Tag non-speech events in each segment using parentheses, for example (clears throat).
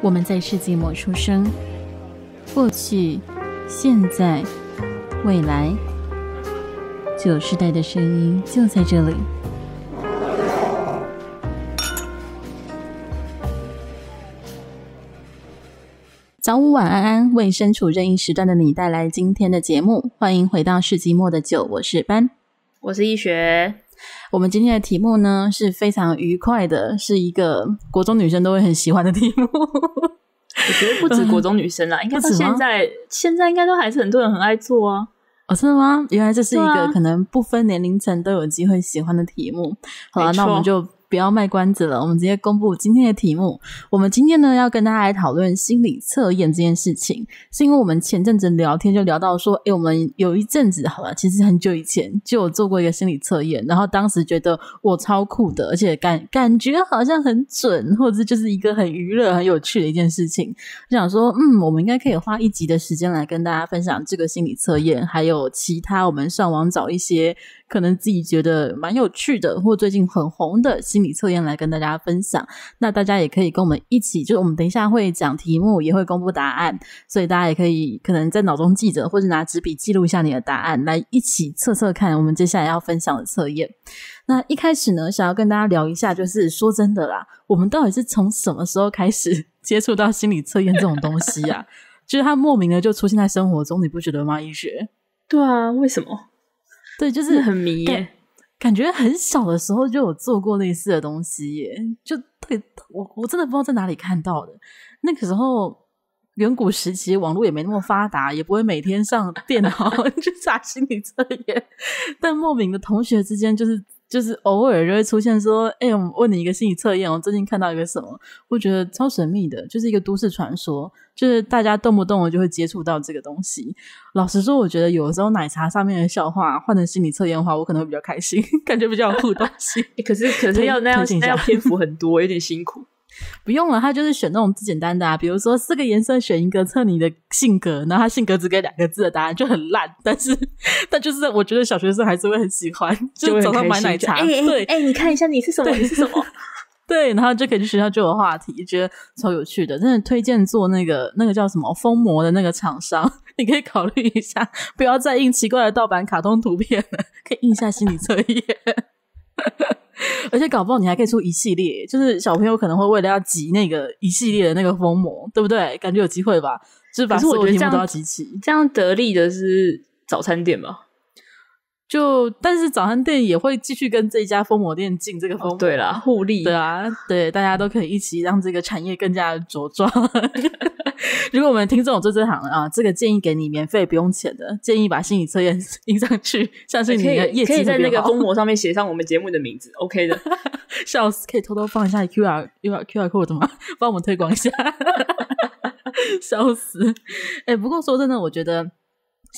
我们在世纪末出生，过去、现在、未来，九世代的声音就在这里。早午晚安安为身处任意时段的你带来今天的节目，欢迎回到世纪末的九，我是班，我是易学。我们今天的题目呢是非常愉快的，是一个国中女生都会很喜欢的题目。我觉得不止国中女生啦，应该到现在现在应该都还是很多人很爱做啊。哦，真的吗？原来这是一个可能不分年龄层都有机会喜欢的题目。好了，那我们就。不要卖关子了，我们直接公布今天的题目。我们今天呢，要跟大家来讨论心理测验这件事情，是因为我们前阵子聊天就聊到说，诶，我们有一阵子，好了，其实很久以前就有做过一个心理测验，然后当时觉得我超酷的，而且感感觉好像很准，或者就是一个很娱乐、很有趣的一件事情。就想说，嗯，我们应该可以花一集的时间来跟大家分享这个心理测验，还有其他我们上网找一些可能自己觉得蛮有趣的，或最近很红的。心理测验来跟大家分享，那大家也可以跟我们一起，就是我们等一下会讲题目，也会公布答案，所以大家也可以可能在脑中记着，或者拿纸笔记录一下你的答案，来一起测测看。我们接下来要分享的测验。那一开始呢，想要跟大家聊一下，就是说真的啦，我们到底是从什么时候开始 (laughs) 接触到心理测验这种东西呀？(laughs) 就是它莫名的就出现在生活中，你不觉得吗？医学？对啊，为什么？对，就是很迷耶。感觉很小的时候就有做过类似的东西，耶，就特别我我真的不知道在哪里看到的。那个时候，远古时期网络也没那么发达，也不会每天上电脑去 (laughs) 查心理测验，但莫名的同学之间就是。就是偶尔就会出现说，哎，我问你一个心理测验。我最近看到一个什么，我觉得超神秘的，就是一个都市传说，就是大家动不动我就会接触到这个东西。老实说，我觉得有时候奶茶上面的笑话换成心理测验的话，我可能会比较开心，(laughs) 感觉比较互动些。可是可是要那样，篇幅很多，有点辛苦。不用了，他就是选那种最简单的啊，比如说四个颜色选一个测你的性格，然后他性格只给两个字的答案就很烂，但是 (laughs) 但就是我觉得小学生还是会很喜欢，就早上买奶茶，对，哎，你看一下你是什么，你是什么，(laughs) 对，然后就可以去学校就有话题，觉得超有趣的，真的推荐做那个那个叫什么封膜的那个厂商，(laughs) 你可以考虑一下，不要再印奇怪的盗版卡通图片了，可以印下心理测验。而且搞不好你还可以出一系列，就是小朋友可能会为了要集那个一系列的那个封膜，对不对？感觉有机会吧？就是把所有题目都要集齐，这样得利的是早餐店吧？就，但是早餐店也会继续跟这家封膜店进这个封对啦，互利，对啊，对，大家都可以一起让这个产业更加茁壮。(laughs) 如果我们听众做这行的啊，这个建议给你，免费不用钱的，建议把心理测验 (laughs) 印上去，像是你的业绩可以在那个封膜 (laughs) 上面写上我们节目的名字，OK 的。笑死，可以偷偷放一下 QR QR QR code 吗？帮我们推广一下，笑死。哎，不过说真的，我觉得。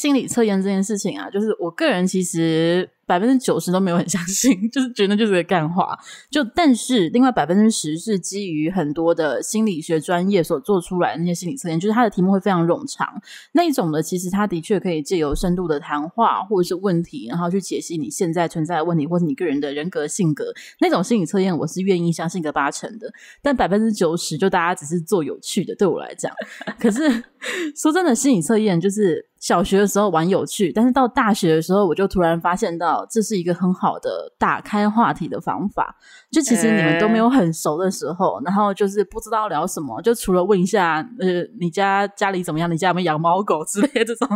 心理测验这件事情啊，就是我个人其实。百分之九十都没有很相信，(laughs) 就是觉得就是在干话。就但是另外百分之十是基于很多的心理学专业所做出来的那些心理测验，就是它的题目会非常冗长。那一种的其实他的确可以借由深度的谈话或者是问题，然后去解析你现在存在的问题或者你个人的人格性格。那种心理测验我是愿意相信个八成的，但百分之九十就大家只是做有趣的。对我来讲，可是说真的，心理测验就是小学的时候玩有趣，但是到大学的时候我就突然发现到。这是一个很好的打开话题的方法。就其实你们都没有很熟的时候，然后就是不知道聊什么，就除了问一下呃，你家家里怎么样？你家有没有养猫狗之类这种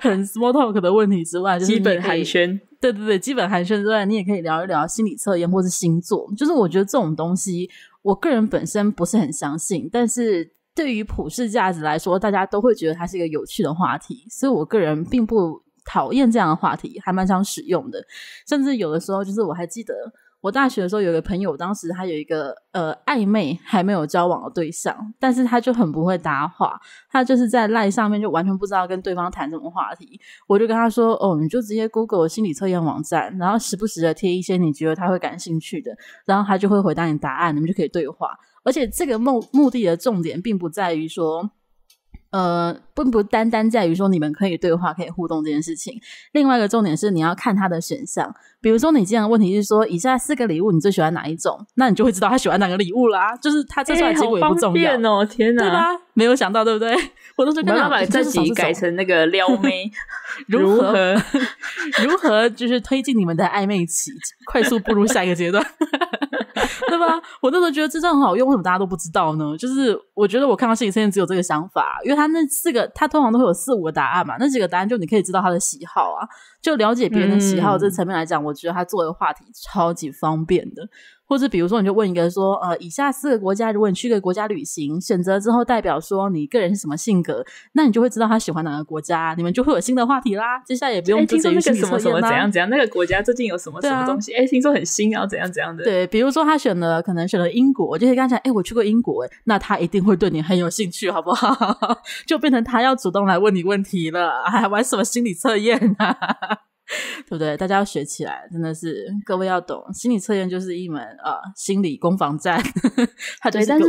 很 small talk 的问题之外，就是基本寒暄。对对对，基本寒暄之外，你也可以聊一聊心理测验或是星座。就是我觉得这种东西，我个人本身不是很相信，但是对于普世价值来说，大家都会觉得它是一个有趣的话题。所以我个人并不。讨厌这样的话题，还蛮想使用的。甚至有的时候，就是我还记得我大学的时候，有一个朋友，当时他有一个呃暧昧还没有交往的对象，但是他就很不会搭话，他就是在赖上面，就完全不知道跟对方谈什么话题。我就跟他说：“哦，你就直接 Google 心理测验网站，然后时不时的贴一些你觉得他会感兴趣的，然后他就会回答你答案，你们就可以对话。而且这个目目的的重点，并不在于说。”呃，并不单单在于说你们可以对话、可以互动这件事情。另外一个重点是，你要看他的选项。比如说，你这样问题是说，以下四个礼物，你最喜欢哪一种？那你就会知道他喜欢哪个礼物啦。就是他这出来结果也不重要哦。天哪！对没有想到，对不对？我都是跟他把自己改成那个撩 (laughs) 妹，如何如何，就是推进你们的暧昧期，快速步入下一个阶段。对吧？(laughs) 我那时候觉得这张很好用，为什么大家都不知道呢？就是我觉得我看到心理测验只有这个想法，因为他那四个，他通常都会有四五个答案嘛，那几个答案就你可以知道他的喜好啊，就了解别人的喜好这层面来讲，我觉得他作为话题超级方便的。或者比如说，你就问一个说，呃，以下四个国家，如果你去一个国家旅行，选择之后代表说你个人是什么性格，那你就会知道他喜欢哪个国家，你们就会有新的话题啦。接下来也不用执着于什么什么怎样怎样，那个国家最近有什么什么东西，哎，听说很新啊，怎样怎样的？对，比如说他选了，可能选了英国，就是刚才，哎，我去过英国，那他一定会对你很有兴趣，好不好？(laughs) 就变成他要主动来问你问题了，还玩什么心理测验哈。对不对？大家要学起来，真的是各位要懂，心理测验就是一门啊，心理攻防战，(laughs) 它就是但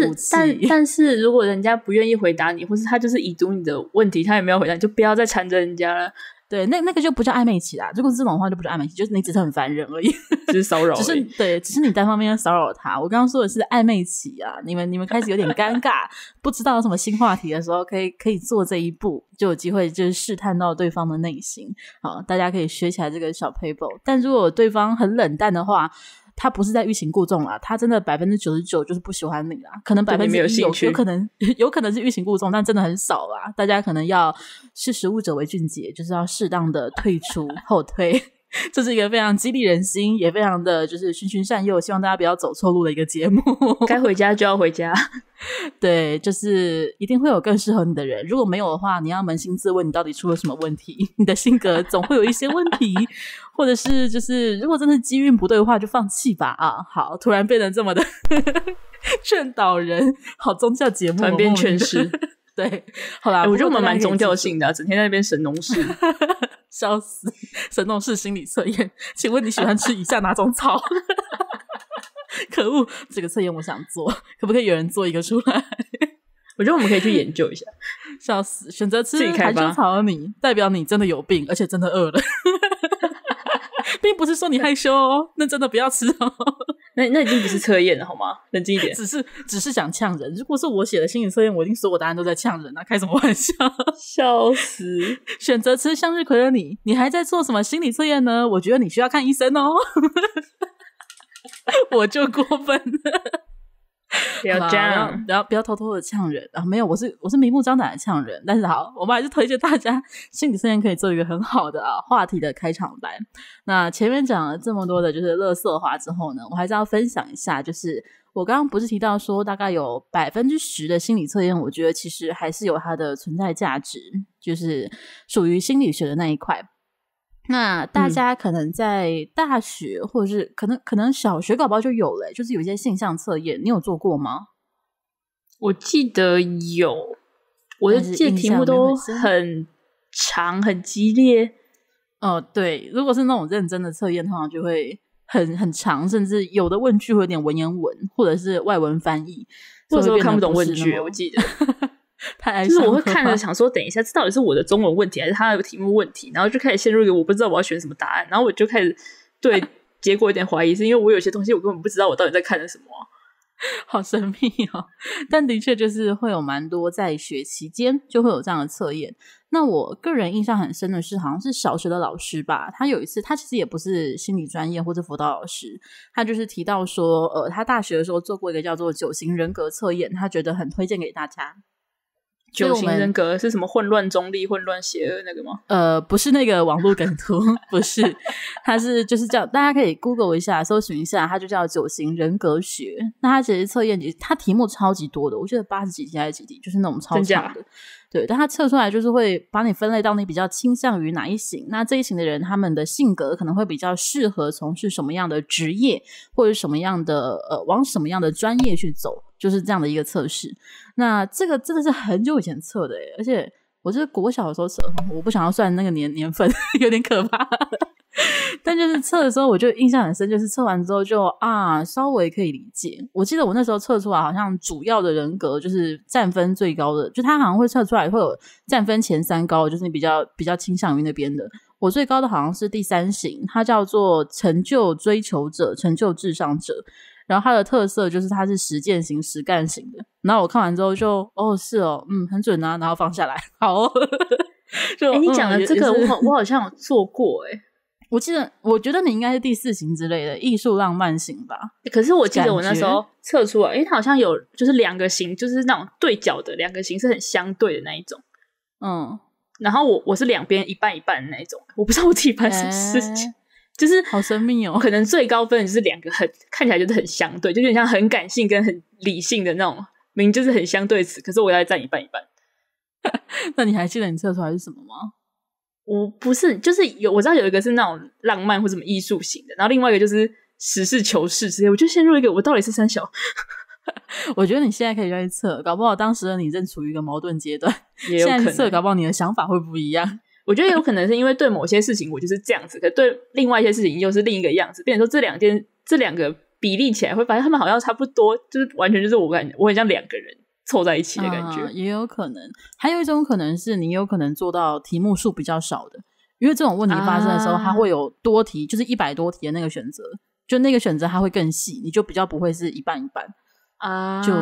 是，但是，如果人家不愿意回答你，或是他就是已读你的问题，他也没有回答，就不要再缠着人家了。对，那那个就不叫暧昧期啦。如果是这种话，就不叫暧昧期，就是你只是很烦人而已，(laughs) 只是骚扰，(laughs) 只是对，只是你单方面骚扰他。我刚刚说的是暧昧期啊，你们你们开始有点尴尬，不知道什么新话题的时候，可以可以做这一步，就有机会就是试探到对方的内心好，大家可以学起来这个小 paper，但如果对方很冷淡的话。他不是在欲擒故纵啊，他真的百分之九十九就是不喜欢你啦，可能百分之一有有可能 (laughs) 有可能是欲擒故纵，但真的很少啊。大家可能要识时务者为俊杰，就是要适当的退出后退。这是一个非常激励人心，也非常的就是循循善诱，希望大家不要走错路的一个节目。该回家就要回家，(laughs) 对，就是一定会有更适合你的人。如果没有的话，你要扪心自问，你到底出了什么问题？你的性格总会有一些问题，(laughs) 或者是就是，如果真的机运不对的话，就放弃吧。啊，好，突然变得这么的 (laughs) 劝导人，好，宗教节目转变全失。对，好啦，我觉得我们蛮宗教性的，整天在那边神农氏。笑死！(laughs) 神农氏心理测验，(laughs) 请问你喜欢吃以下哪种草？(laughs) 可恶，这个测验我想做，可不可以有人做一个出来？我觉得我们可以去研究一下。笑死，选择吃苔藓草，你代表你真的有病，而且真的饿了，并不是说你害羞哦。那真的不要吃哦。那那已经不是测验了好吗？冷静一点，只是只是想呛人。如果是我写的心理测验，我一定所有答案都在呛人啊！开什么玩笑？(laughs) 笑死！选择吃向日葵的你，你还在做什么心理测验呢？我觉得你需要看医生哦。(laughs) 我就过分。了。不 (laughs) 要，不要，不要偷偷的呛人啊！没有，我是我是明目张胆的呛人。但是好，我们还是推荐大家心理测验可以做一个很好的啊话题的开场白。那前面讲了这么多的就是乐色话之后呢，我还是要分享一下，就是我刚刚不是提到说，大概有百分之十的心理测验，我觉得其实还是有它的存在价值，就是属于心理学的那一块。那大家可能在大学，或者是可能可能小学搞好就有了，就是有一些性向测验，你有做过吗？我记得有，我的这些题目都很长、很激烈。哦，对，如果是那种认真的测验的话，就会很很长，甚至有的问句会有点文言文，或者是外文翻译，或者我看不懂问句。我记得。(laughs) (laughs) 就是我会看着想说，等一下，这到底是我的中文问题还是他的题目问题？然后就开始陷入一个我不知道我要选什么答案，然后我就开始对 (laughs) 结果有点怀疑，是因为我有些东西我根本不知道我到底在看的什么，(laughs) 好神秘哦。但的确就是会有蛮多在学期间就会有这样的测验。那我个人印象很深的是，好像是小学的老师吧，他有一次他其实也不是心理专业或者辅导老师，他就是提到说，呃，他大学的时候做过一个叫做九型人格测验，他觉得很推荐给大家。九型人格是什么？混乱中立、混乱邪恶那个吗？呃，不是那个网络梗图，(laughs) 不是，它是就是叫，大家可以 Google 一下，搜寻一下，它就叫九型人格学。那它其实测验，题，它题目超级多的，我觉得八十几题还是几题，就是那种超长的。对，但它测出来就是会把你分类到你比较倾向于哪一型，那这一型的人他们的性格可能会比较适合从事什么样的职业，或者什么样的呃往什么样的专业去走，就是这样的一个测试。那这个真的是很久以前测的，而且我是国小的时候测，我不想要算那个年年份，(laughs) 有点可怕。(laughs) 但就是测的时候，我就印象很深，就是测完之后就啊，稍微可以理解。我记得我那时候测出来，好像主要的人格就是占分最高的，就他好像会测出来会有占分前三高，就是你比较比较倾向于那边的。我最高的好像是第三型，它叫做成就追求者、成就至上者，然后它的特色就是它是实践型、实干型的。然后我看完之后就哦是哦，嗯，很准啊，然后放下来，好。(laughs) 哎，你讲的这个我我好像有做过，哎。我记得，我觉得你应该是第四型之类的艺术浪漫型吧。可是我记得我那时候测出来，因为它好像有就是两个型，就是那种对角的两个型是很相对的那一种。嗯，然后我我是两边一半一半的那一种，我不知道我自己生什么事情，就是好神秘哦。可能最高分就是两个很看起来就是很相对，就有点像很感性跟很理性的那种，明明就是很相对词，可是我要占一半一半。(laughs) 那你还记得你测出来是什么吗？我不是，就是有我知道有一个是那种浪漫或什么艺术型的，然后另外一个就是实事求是之类。我就陷入一个，我到底是三小？(laughs) 我觉得你现在可以再去测，搞不好当时的你正处于一个矛盾阶段，(laughs) 也现在测搞不好你的想法会不一样。我觉得有可能是因为对某些事情我就是这样子，可对另外一些事情又是另一个样子。变成说这两件这两个比例起来，会发现他们好像差不多，就是完全就是我感我很像两个人。凑在一起的感觉也有可能，还有一种可能是你有可能做到题目数比较少的，因为这种问题发生的时候，它会有多题，就是一百多题的那个选择，就那个选择它会更细，你就比较不会是一半一半啊，就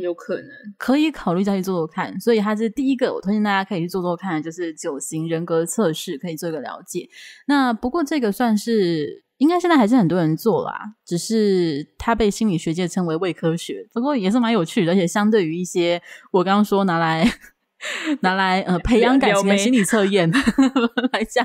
有可能可以考虑再去做做看。所以它是第一个，我推荐大家可以去做做看，就是九型人格测试可以做一个了解。那不过这个算是。应该现在还是很多人做啦，只是它被心理学界称为伪科学，不过也是蛮有趣，而且相对于一些我刚刚说拿来拿来呃培养感情的心理测验 (laughs) 来讲，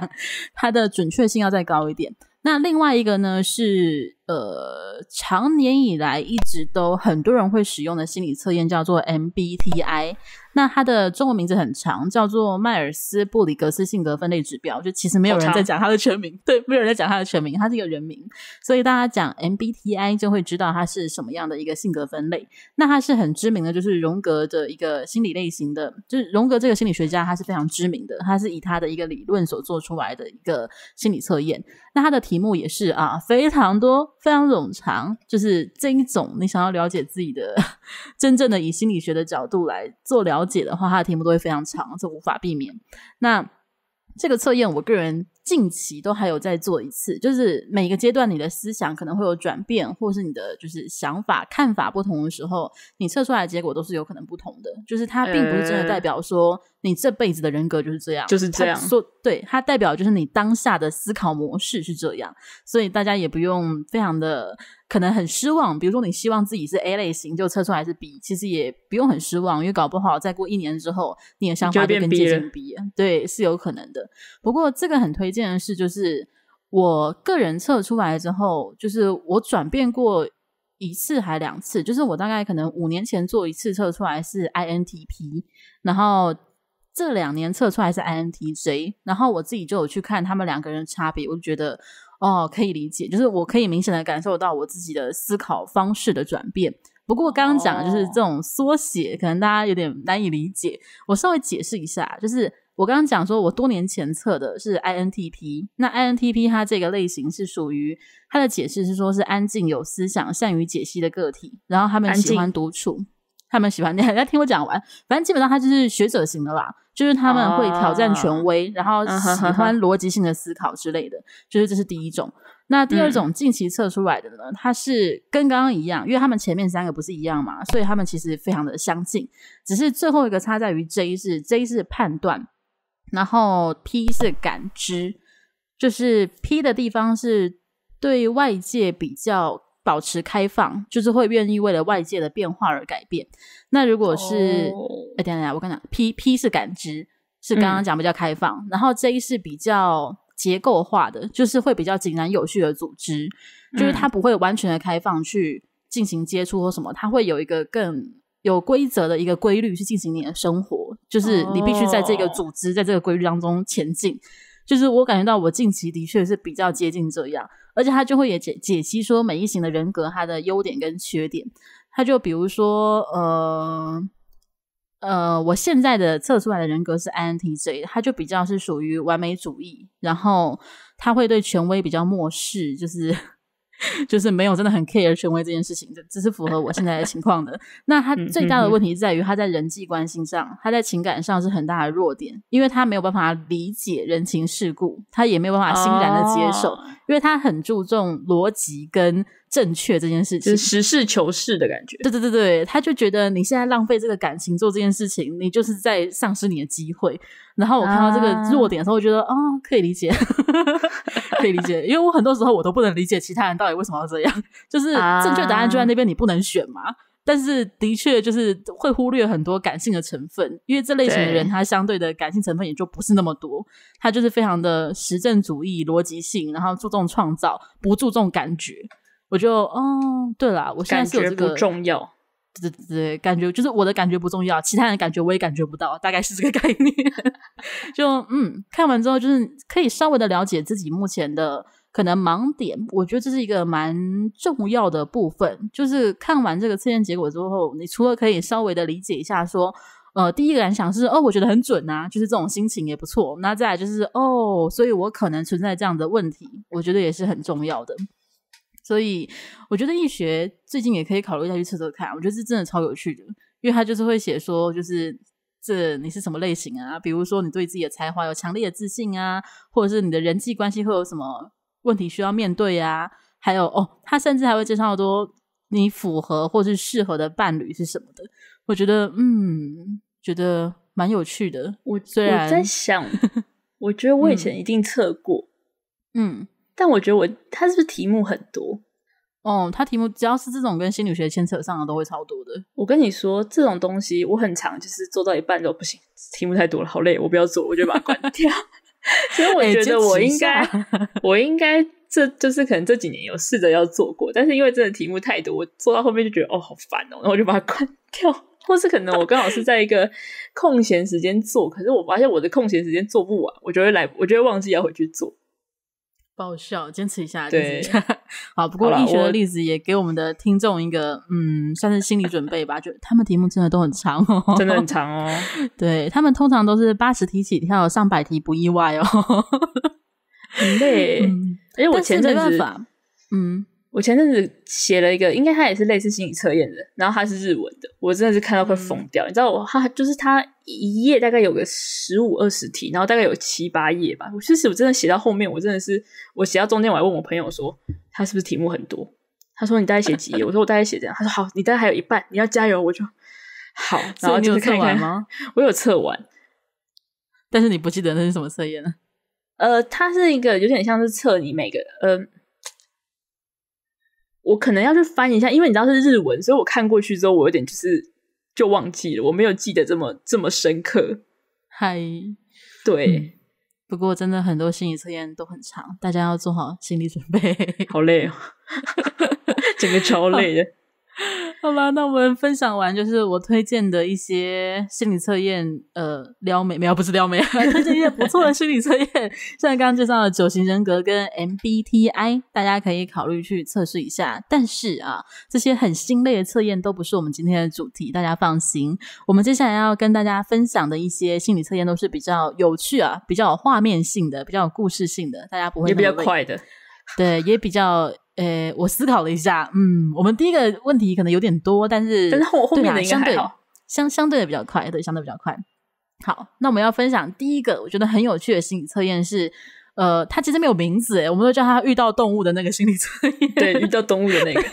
它的准确性要再高一点。那另外一个呢是呃，长年以来一直都很多人会使用的心理测验叫做 MBTI。那它的中文名字很长，叫做迈尔斯布里格斯性格分类指标。就其实没有人在讲它的全名，对，没有人在讲它的全名，它是一个人名，所以大家讲 MBTI 就会知道它是什么样的一个性格分类。那它是很知名的，就是荣格的一个心理类型的，就是荣格这个心理学家，他是非常知名的，他是以他的一个理论所做出来的一个心理测验。那它的题目也是啊，非常多，非常冗长，就是这一种你想要了解自己的 (laughs) 真正的以心理学的角度来做了。解的话，它的题目都会非常长，这无法避免。那这个测验，我个人近期都还有在做一次，就是每一个阶段你的思想可能会有转变，或是你的就是想法、看法不同的时候，你测出来的结果都是有可能不同的，就是它并不是真的代表说。你这辈子的人格就是这样，就是这样。说对，它代表就是你当下的思考模式是这样，所以大家也不用非常的可能很失望。比如说你希望自己是 A 类型，就测出来是 B，其实也不用很失望，因为搞不好再过一年之后，你的想法就跟接近 B。对，是有可能的。不过这个很推荐的是，就是我个人测出来之后，就是我转变过一次还两次，就是我大概可能五年前做一次测出来是 INTP，然后。这两年测出来是 INTJ，然后我自己就有去看他们两个人的差别，我就觉得哦可以理解，就是我可以明显的感受到我自己的思考方式的转变。不过刚刚讲就是这种缩写，可能大家有点难以理解，我稍微解释一下，就是我刚刚讲说我多年前测的是 INTP，那 INTP 它这个类型是属于它的解释是说是安静有思想、善于解析的个体，然后他们喜欢独处。他们喜欢你，要听我讲完。反正基本上他就是学者型的啦，就是他们会挑战权威，然后喜欢逻辑性的思考之类的。就是这是第一种。那第二种近期测出来的呢，它是跟刚刚一样，因为他们前面三个不是一样嘛，所以他们其实非常的相近。只是最后一个差在于 J 是 J 是判断，然后 P 是感知，就是 P 的地方是对外界比较。保持开放，就是会愿意为了外界的变化而改变。那如果是，哎等等，我跟你讲，P P 是感知，是刚刚讲比较开放，然后 J 是比较结构化的，就是会比较井然有序的组织，就是它不会完全的开放去进行接触或什么，它会有一个更有规则的一个规律去进行你的生活，就是你必须在这个组织在这个规律当中前进。就是我感觉到我近期的确是比较接近这样，而且他就会也解解析说每一型的人格他的优点跟缺点，他就比如说呃呃我现在的测出来的人格是 INTJ，他就比较是属于完美主义，然后他会对权威比较漠视，就是。就是没有真的很 care 权威这件事情，这只是符合我现在的情况的。那他最大的问题在于他在人际关系上，他在情感上是很大的弱点，因为他没有办法理解人情世故，他也没有办法欣然的接受。因为他很注重逻辑跟正确这件事情，实事求是的感觉。对对对对，他就觉得你现在浪费这个感情做这件事情，你就是在丧失你的机会。然后我看到这个弱点的时候，我觉得啊，可以理解，(laughs) 可以理解。因为我很多时候我都不能理解其他人到底为什么要这样，就是正确答案就在那边，你不能选嘛。但是的确就是会忽略很多感性的成分，因为这类型的人他相对的感性成分也就不是那么多，他就是非常的实证主义、逻辑性，然后注重创造，不注重感觉。我就哦，对了，我现在是有这个，对对，感觉就是我的感觉不重要，其他人感觉我也感觉不到，大概是这个概念。(laughs) 就嗯，看完之后就是可以稍微的了解自己目前的。可能盲点，我觉得这是一个蛮重要的部分。就是看完这个测验结果之后，你除了可以稍微的理解一下，说，呃，第一个感想是，哦，我觉得很准啊，就是这种心情也不错。那再来就是，哦，所以我可能存在这样的问题，我觉得也是很重要的。所以我觉得易学最近也可以考虑下去测测看，我觉得是真的超有趣的，因为他就是会写说，就是这你是什么类型啊？比如说你对自己的才华有强烈的自信啊，或者是你的人际关系会有什么？问题需要面对呀，还有哦，他甚至还会介绍多你符合或是适合的伴侣是什么的。我觉得，嗯，觉得蛮有趣的。我我在想，(laughs) 我觉得我以前一定测过，嗯，但我觉得我他是不是题目很多？哦，他题目只要是这种跟心理学牵扯上的，都会超多的。我跟你说，这种东西我很常就是做到一半就不行，题目太多了，好累，我不要做，我就把它关掉。所以我觉得我应该，我应该这就是可能这几年有试着要做过，但是因为真的题目太多，我做到后面就觉得哦好烦，哦，然后我就把它关 (laughs) 掉，或是可能我刚好是在一个空闲时间做，可是我发现我的空闲时间做不完，我就会来，我就会忘记要回去做。爆笑，坚持一下，坚持一下。(laughs) 好，不过易学的例子也给我们的听众一个，嗯，算是心理准备吧。就他们题目真的都很长，真的很 (laughs) 长哦。对他们通常都是八十题起跳，上百题不意外哦，(laughs) 很累。哎，我前阵子，嗯。我前阵子写了一个，应该它也是类似心理测验的，然后它是日文的，我真的是看到快疯掉。你知道我它就是它一页大概有个十五二十题，然后大概有七八页吧。我其实我真的写到后面，我真的是我写到中间，我还问我朋友说他是不是题目很多。他说你大概写几页？我说我大概写这样。他说好，你大概还有一半，你要加油。我就 (laughs) 好。然后你有看完吗？(laughs) 我有测完，但是你不记得那是什么测验了。呃，它是一个有点像是测你每个呃。我可能要去翻一下，因为你知道是日文，所以我看过去之后，我有点就是就忘记了，我没有记得这么这么深刻。嗨，对，不过真的很多心理测验都很长，大家要做好心理准备，好累哦，(laughs) (laughs) 整个超累的。(laughs) 好啦，那我们分享完就是我推荐的一些心理测验，呃，撩美有，不是撩美，(laughs) 推荐一些不错的心理测验。像刚刚介绍的九型人格跟 MBTI，大家可以考虑去测试一下。但是啊，这些很心累的测验都不是我们今天的主题，大家放心。我们接下来要跟大家分享的一些心理测验都是比较有趣啊，比较有画面性的，比较有故事性的，大家不会也比较快的，(laughs) 对，也比较。呃，我思考了一下，嗯，我们第一个问题可能有点多，但是但是后后面的相对相相对的比较快，对，相对比较快。好，那我们要分享第一个我觉得很有趣的心理测验是。呃，他其实没有名字哎，我们都叫他遇到动物的那个心理测验。(laughs) 对，遇到动物的那个，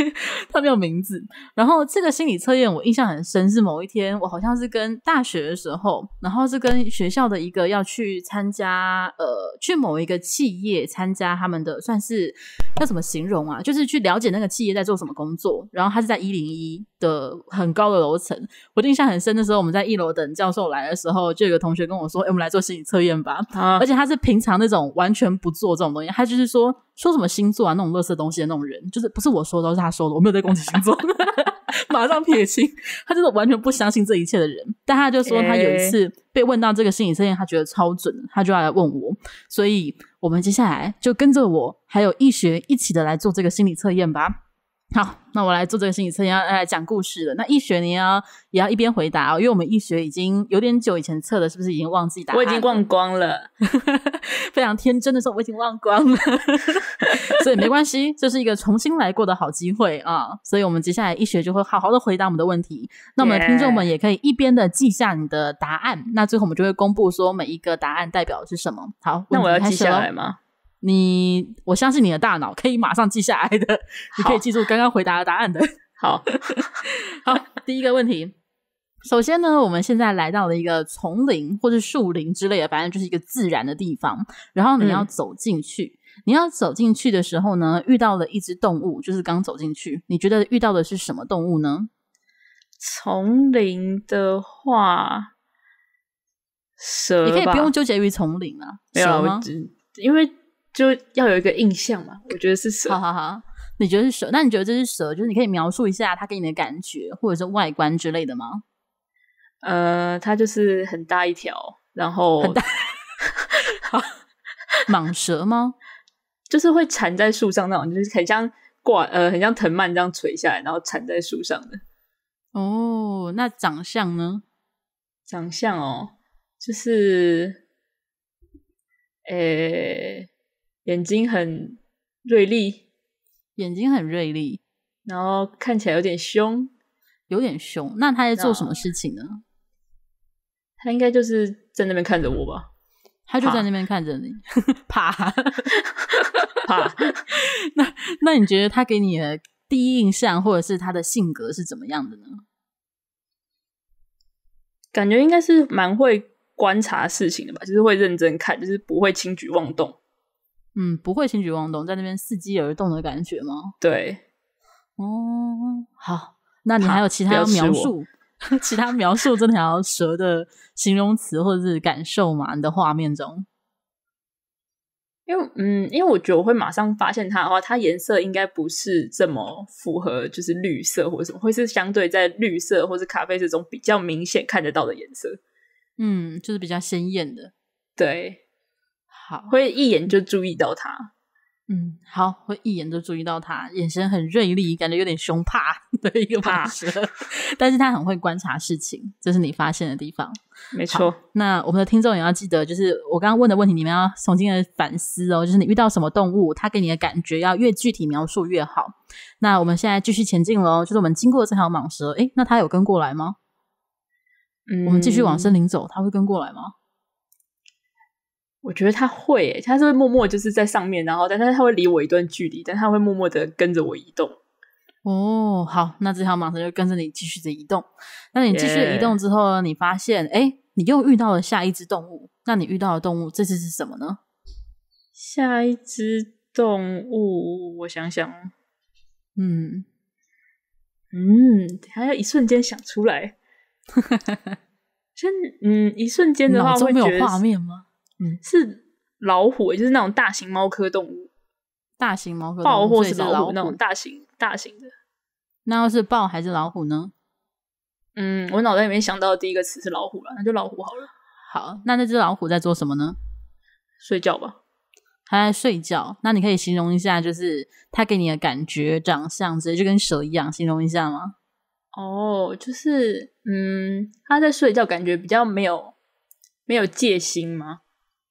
他没有名字。然后这个心理测验我印象很深，是某一天我好像是跟大学的时候，然后是跟学校的一个要去参加，呃，去某一个企业参加他们的算是叫怎么形容啊？就是去了解那个企业在做什么工作。然后他是在一零一的很高的楼层，我印象很深的时候，我们在一楼等教授来的时候，就有个同学跟我说：“哎，我们来做心理测验吧。”而且他是平常那种完。全不做这种东西，他就是说说什么星座啊，那种垃圾东西的那种人，就是不是我说的都是他说的，我没有在攻击星座，(laughs) 马上撇清。他就是完全不相信这一切的人，但他就说他有一次被问到这个心理测验，他觉得超准他就要来问我。所以我们接下来就跟着我还有易学一起的来做这个心理测验吧。好，那我来做这个心理测验，要来讲故事了。那易学，你要也要一边回答哦，因为我们易学已经有点久以前测的，是不是已经忘记？答 (laughs) 我已经忘光了，非常天真的说，我已经忘光了，所以没关系，这是一个重新来过的好机会啊。所以，我们接下来易学就会好好的回答我们的问题。那我们听众们也可以一边的记下你的答案。那最后我们就会公布说每一个答案代表是什么。好，那我要记下来吗？你，我相信你的大脑可以马上记下来的，你可以记住刚刚回答的答案的。好 (laughs) 好，第一个问题，首先呢，我们现在来到了一个丛林或者树林之类的，反正就是一个自然的地方。然后你要走进去，你要走进去的时候呢，遇到了一只动物，就是刚走进去，你觉得遇到的是什么动物呢？丛林的话，蛇？你可以不用纠结于丛林了，蛇吗？因为就要有一个印象嘛？我觉得是蛇。哈哈哈！你觉得是蛇？那你觉得这是蛇？就是你可以描述一下它给你的感觉，或者是外观之类的吗？呃，它就是很大一条，然后很大。(laughs) 蟒蛇吗？就是会缠在树上那种，就是很像挂呃，很像藤蔓这样垂下来，然后缠在树上的。哦，那长相呢？长相哦，就是，诶。眼睛很锐利，眼睛很锐利，然后看起来有点凶，有点凶。那他在做什么事情呢？他应该就是在那边看着我吧。他就在那边看着你，怕 (laughs) 怕。那那你觉得他给你的第一印象，或者是他的性格是怎么样的呢？感觉应该是蛮会观察事情的吧，就是会认真看，就是不会轻举妄动。嗯，不会轻举妄动，在那边伺机而动的感觉吗？对，哦，好，那你还有 (laughs) 其他描述？其他描述这条蛇的形容词或者是感受吗？你的画面中？因为，嗯，因为我觉得我会马上发现它的话，它颜色应该不是这么符合，就是绿色或者什么，会是相对在绿色或是咖啡色中比较明显看得到的颜色。嗯，就是比较鲜艳的，对。好，会一眼就注意到他。嗯，好，会一眼就注意到他，眼神很锐利，感觉有点凶怕 (laughs) 的一个蟒蛇。但是他很会观察事情，这是你发现的地方。没错。那我们的听众也要记得，就是我刚刚问的问题，你们要重新的反思哦。就是你遇到什么动物，它给你的感觉要越具体描述越好。那我们现在继续前进了哦。就是我们经过这条蟒蛇，诶，那它有跟过来吗？嗯，我们继续往森林走，它会跟过来吗？我觉得他会，他是会默默就是在上面，然后，但是他会离我一段距离，但他会默默的跟着我移动。哦，好，那这条蟒蛇就跟着你继续的移动。那你继续移动之后呢？你发现，哎，你又遇到了下一只动物。那你遇到的动物这次是什么呢？下一只动物，我想想，嗯嗯，还要一瞬间想出来，(laughs) 真嗯，一瞬间的话会有画面吗？嗯，是老虎，就是那种大型猫科动物，大型猫科豹或什么动那种大型大型的。那要是豹还是老虎呢？嗯，我脑袋里面想到的第一个词是老虎了，那就老虎好了。好，那那只老虎在做什么呢？睡觉吧，它在睡觉。那你可以形容一下，就是它给你的感觉、长相，直接就跟蛇一样，形容一下吗？哦，就是嗯，它在睡觉，感觉比较没有没有戒心吗？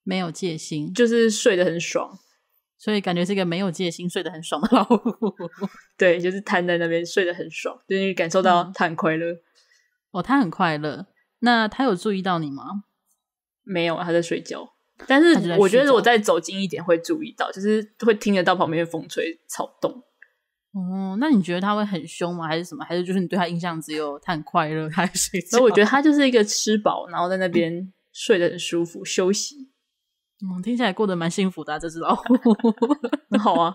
没有戒心，就是睡得很爽，所以感觉是一个没有戒心、睡得很爽的老虎。(laughs) 对，就是瘫在那边睡得很爽，就是感受到他很快乐。哦，他很快乐。那他有注意到你吗？没有，他在睡觉。但是我觉得我再走近一点会注意到，就是会听得到旁边风吹草动。哦，那你觉得他会很凶吗？还是什么？还是就是你对他印象只有他很快乐，他睡觉？所以我觉得他就是一个吃饱，然后在那边睡得很舒服，休息。嗯，听起来过得蛮幸福的这只老虎，(laughs) 很好啊。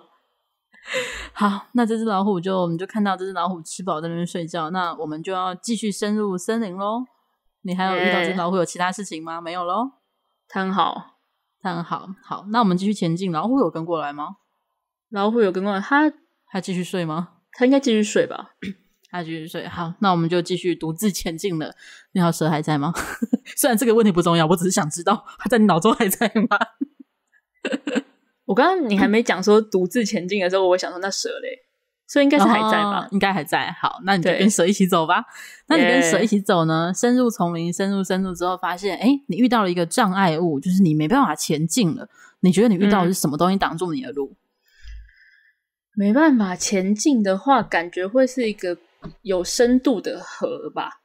好，那这只老虎就我们就看到这只老虎吃饱在那边睡觉。那我们就要继续深入森林喽。你还有遇到这只老虎有其他事情吗？没有喽。躺好，躺好。好，那我们继续前进。老虎有跟过来吗？老虎有跟过来。它还继续睡吗？它应该继续睡吧。它继续睡。好，那我们就继续独自前进了。那条蛇还在吗？虽然这个问题不重要，我只是想知道它在你脑中还在吗？(laughs) 我刚刚你还没讲说独自前进的时候，我想说那蛇嘞，所以应该是还在吧？应该还在。好，那你就跟蛇一起走吧。那你跟蛇一起走呢？深入丛林，深入深入之后，发现哎，你遇到了一个障碍物，就是你没办法前进了。你觉得你遇到的是什么东西挡住你的路？没办法前进的话，感觉会是一个有深度的河吧？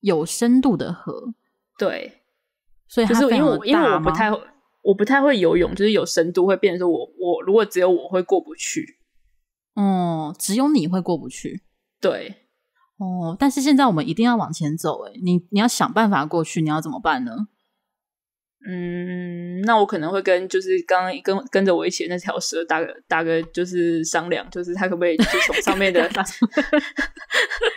有深度的河。对，所以就是因为因为我不太我不太会游泳，就是有深度会变成说我我如果只有我会过不去，哦，只有你会过不去，对，哦，但是现在我们一定要往前走，哎，你你要想办法过去，你要怎么办呢？嗯，那我可能会跟就是刚刚跟跟着我一起那条蛇打个打个就是商量，就是他可不可以就从上面的，可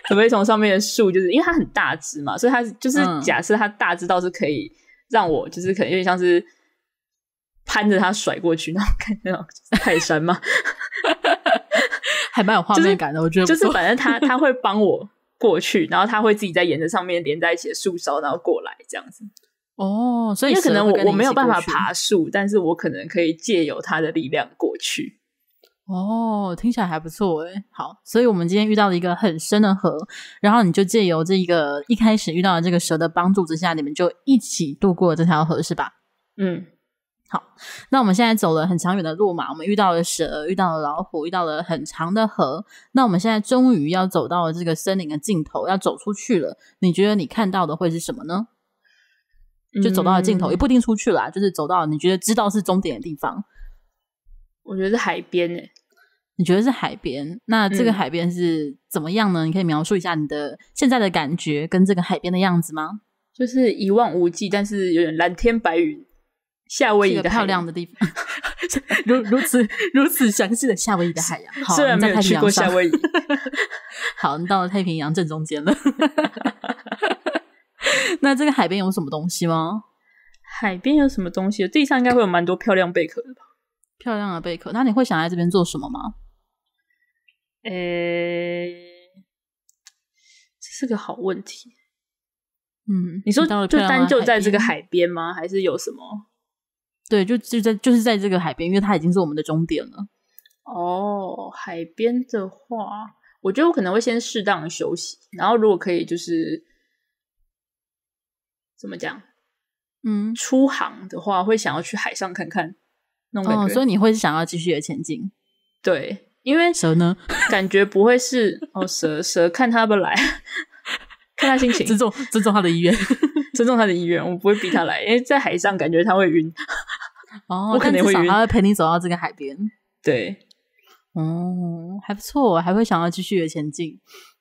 不可以从上面的树？就是因为它很大只嘛，所以它就是假设它大只倒是可以让我就是可能有点像是攀着它甩过去那种那种泰山嘛，(laughs) 还蛮有画面感的，我觉得就是反正他他 (laughs) 会帮我过去，然后他会自己在沿着上面连在一起的树梢，然后过来这样子。哦，因为可能我我没有办法爬树，但是我可能可以借由它的力量过去。哦，听起来还不错诶。好，所以我们今天遇到了一个很深的河，然后你就借由这一个一开始遇到的这个蛇的帮助之下，你们就一起渡过这条河是吧？嗯，好。那我们现在走了很长远的路嘛，我们遇到了蛇，遇到了老虎，遇到了很长的河。那我们现在终于要走到了这个森林的尽头，要走出去了。你觉得你看到的会是什么呢？就走到了尽头，也不一定出去了，就是走到你觉得知道是终点的地方。我觉得是海边诶，你觉得是海边？那这个海边是怎么样呢？你可以描述一下你的现在的感觉跟这个海边的样子吗？就是一望无际，但是有点蓝天白云。夏威夷的漂亮的地方，(laughs) 如 (laughs) 如此如此详细的夏威夷的海洋，虽然没去过夏威夷，(laughs) 好，你到了太平洋正中间了。(laughs) 那这个海边有什么东西吗？海边有什么东西？地上应该会有蛮多漂亮贝壳的吧？漂亮的贝壳。那你会想在这边做什么吗？诶，是个好问题。嗯，你说就单就在这个海边吗？还是有什么？对，就就在就是在这个海边，因为它已经是我们的终点了。哦，海边的话，我觉得我可能会先适当的休息，然后如果可以，就是。怎么讲？嗯，出航的话会想要去海上看看，那种感觉。所以你会是想要继续的前进？对，因为蛇呢，(laughs) 感觉不会是哦，蛇蛇看它不来，(laughs) 看他心情，尊重尊重他的意愿，(laughs) 尊重他的意愿，我不会逼他来，因为在海上感觉他会晕。哦，我肯定会晕。他会陪你走到这个海边？对，哦，还不错，还会想要继续的前进。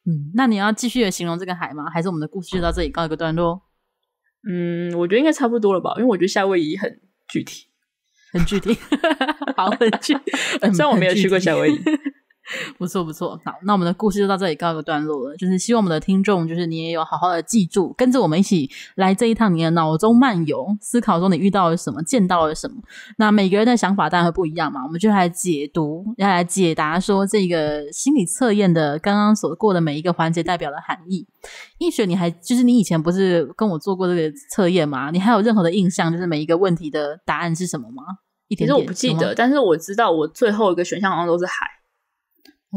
嗯，那你要继续的形容这个海吗？还是我们的故事就到这里告一个段落？嗯，我觉得应该差不多了吧，因为我觉得夏威夷很具体，很具体，(laughs) 好很具体，(laughs) 虽然我没有去过夏威夷。(laughs) 不错，不错。好，那我们的故事就到这里告一个段落了。就是希望我们的听众，就是你也有好好的记住，跟着我们一起来这一趟你的脑中漫游，思考说你遇到了什么，见到了什么。那每个人的想法当然会不一样嘛。我们就来解读，要来解答说这个心理测验的刚刚所过的每一个环节代表的含义。易雪，你还就是你以前不是跟我做过这个测验吗？你还有任何的印象，就是每一个问题的答案是什么吗？一点，其实我不记得，但是我知道我最后一个选项好像都是海。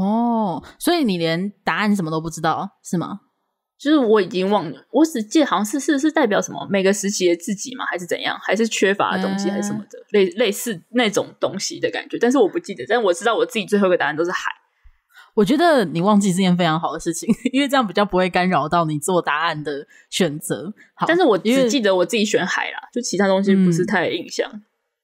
哦，所以你连答案什么都不知道是吗？就是我已经忘了，我只记得好像是是是代表什么每个时期的自己嘛，还是怎样，还是缺乏的东西还是什么的，类类似那种东西的感觉。但是我不记得，但我知道我自己最后一个答案都是海。我觉得你忘记这件非常好的事情，(laughs) 因为这样比较不会干扰到你做答案的选择。好，但是我只记得我自己选海了，就其他东西不是太印象。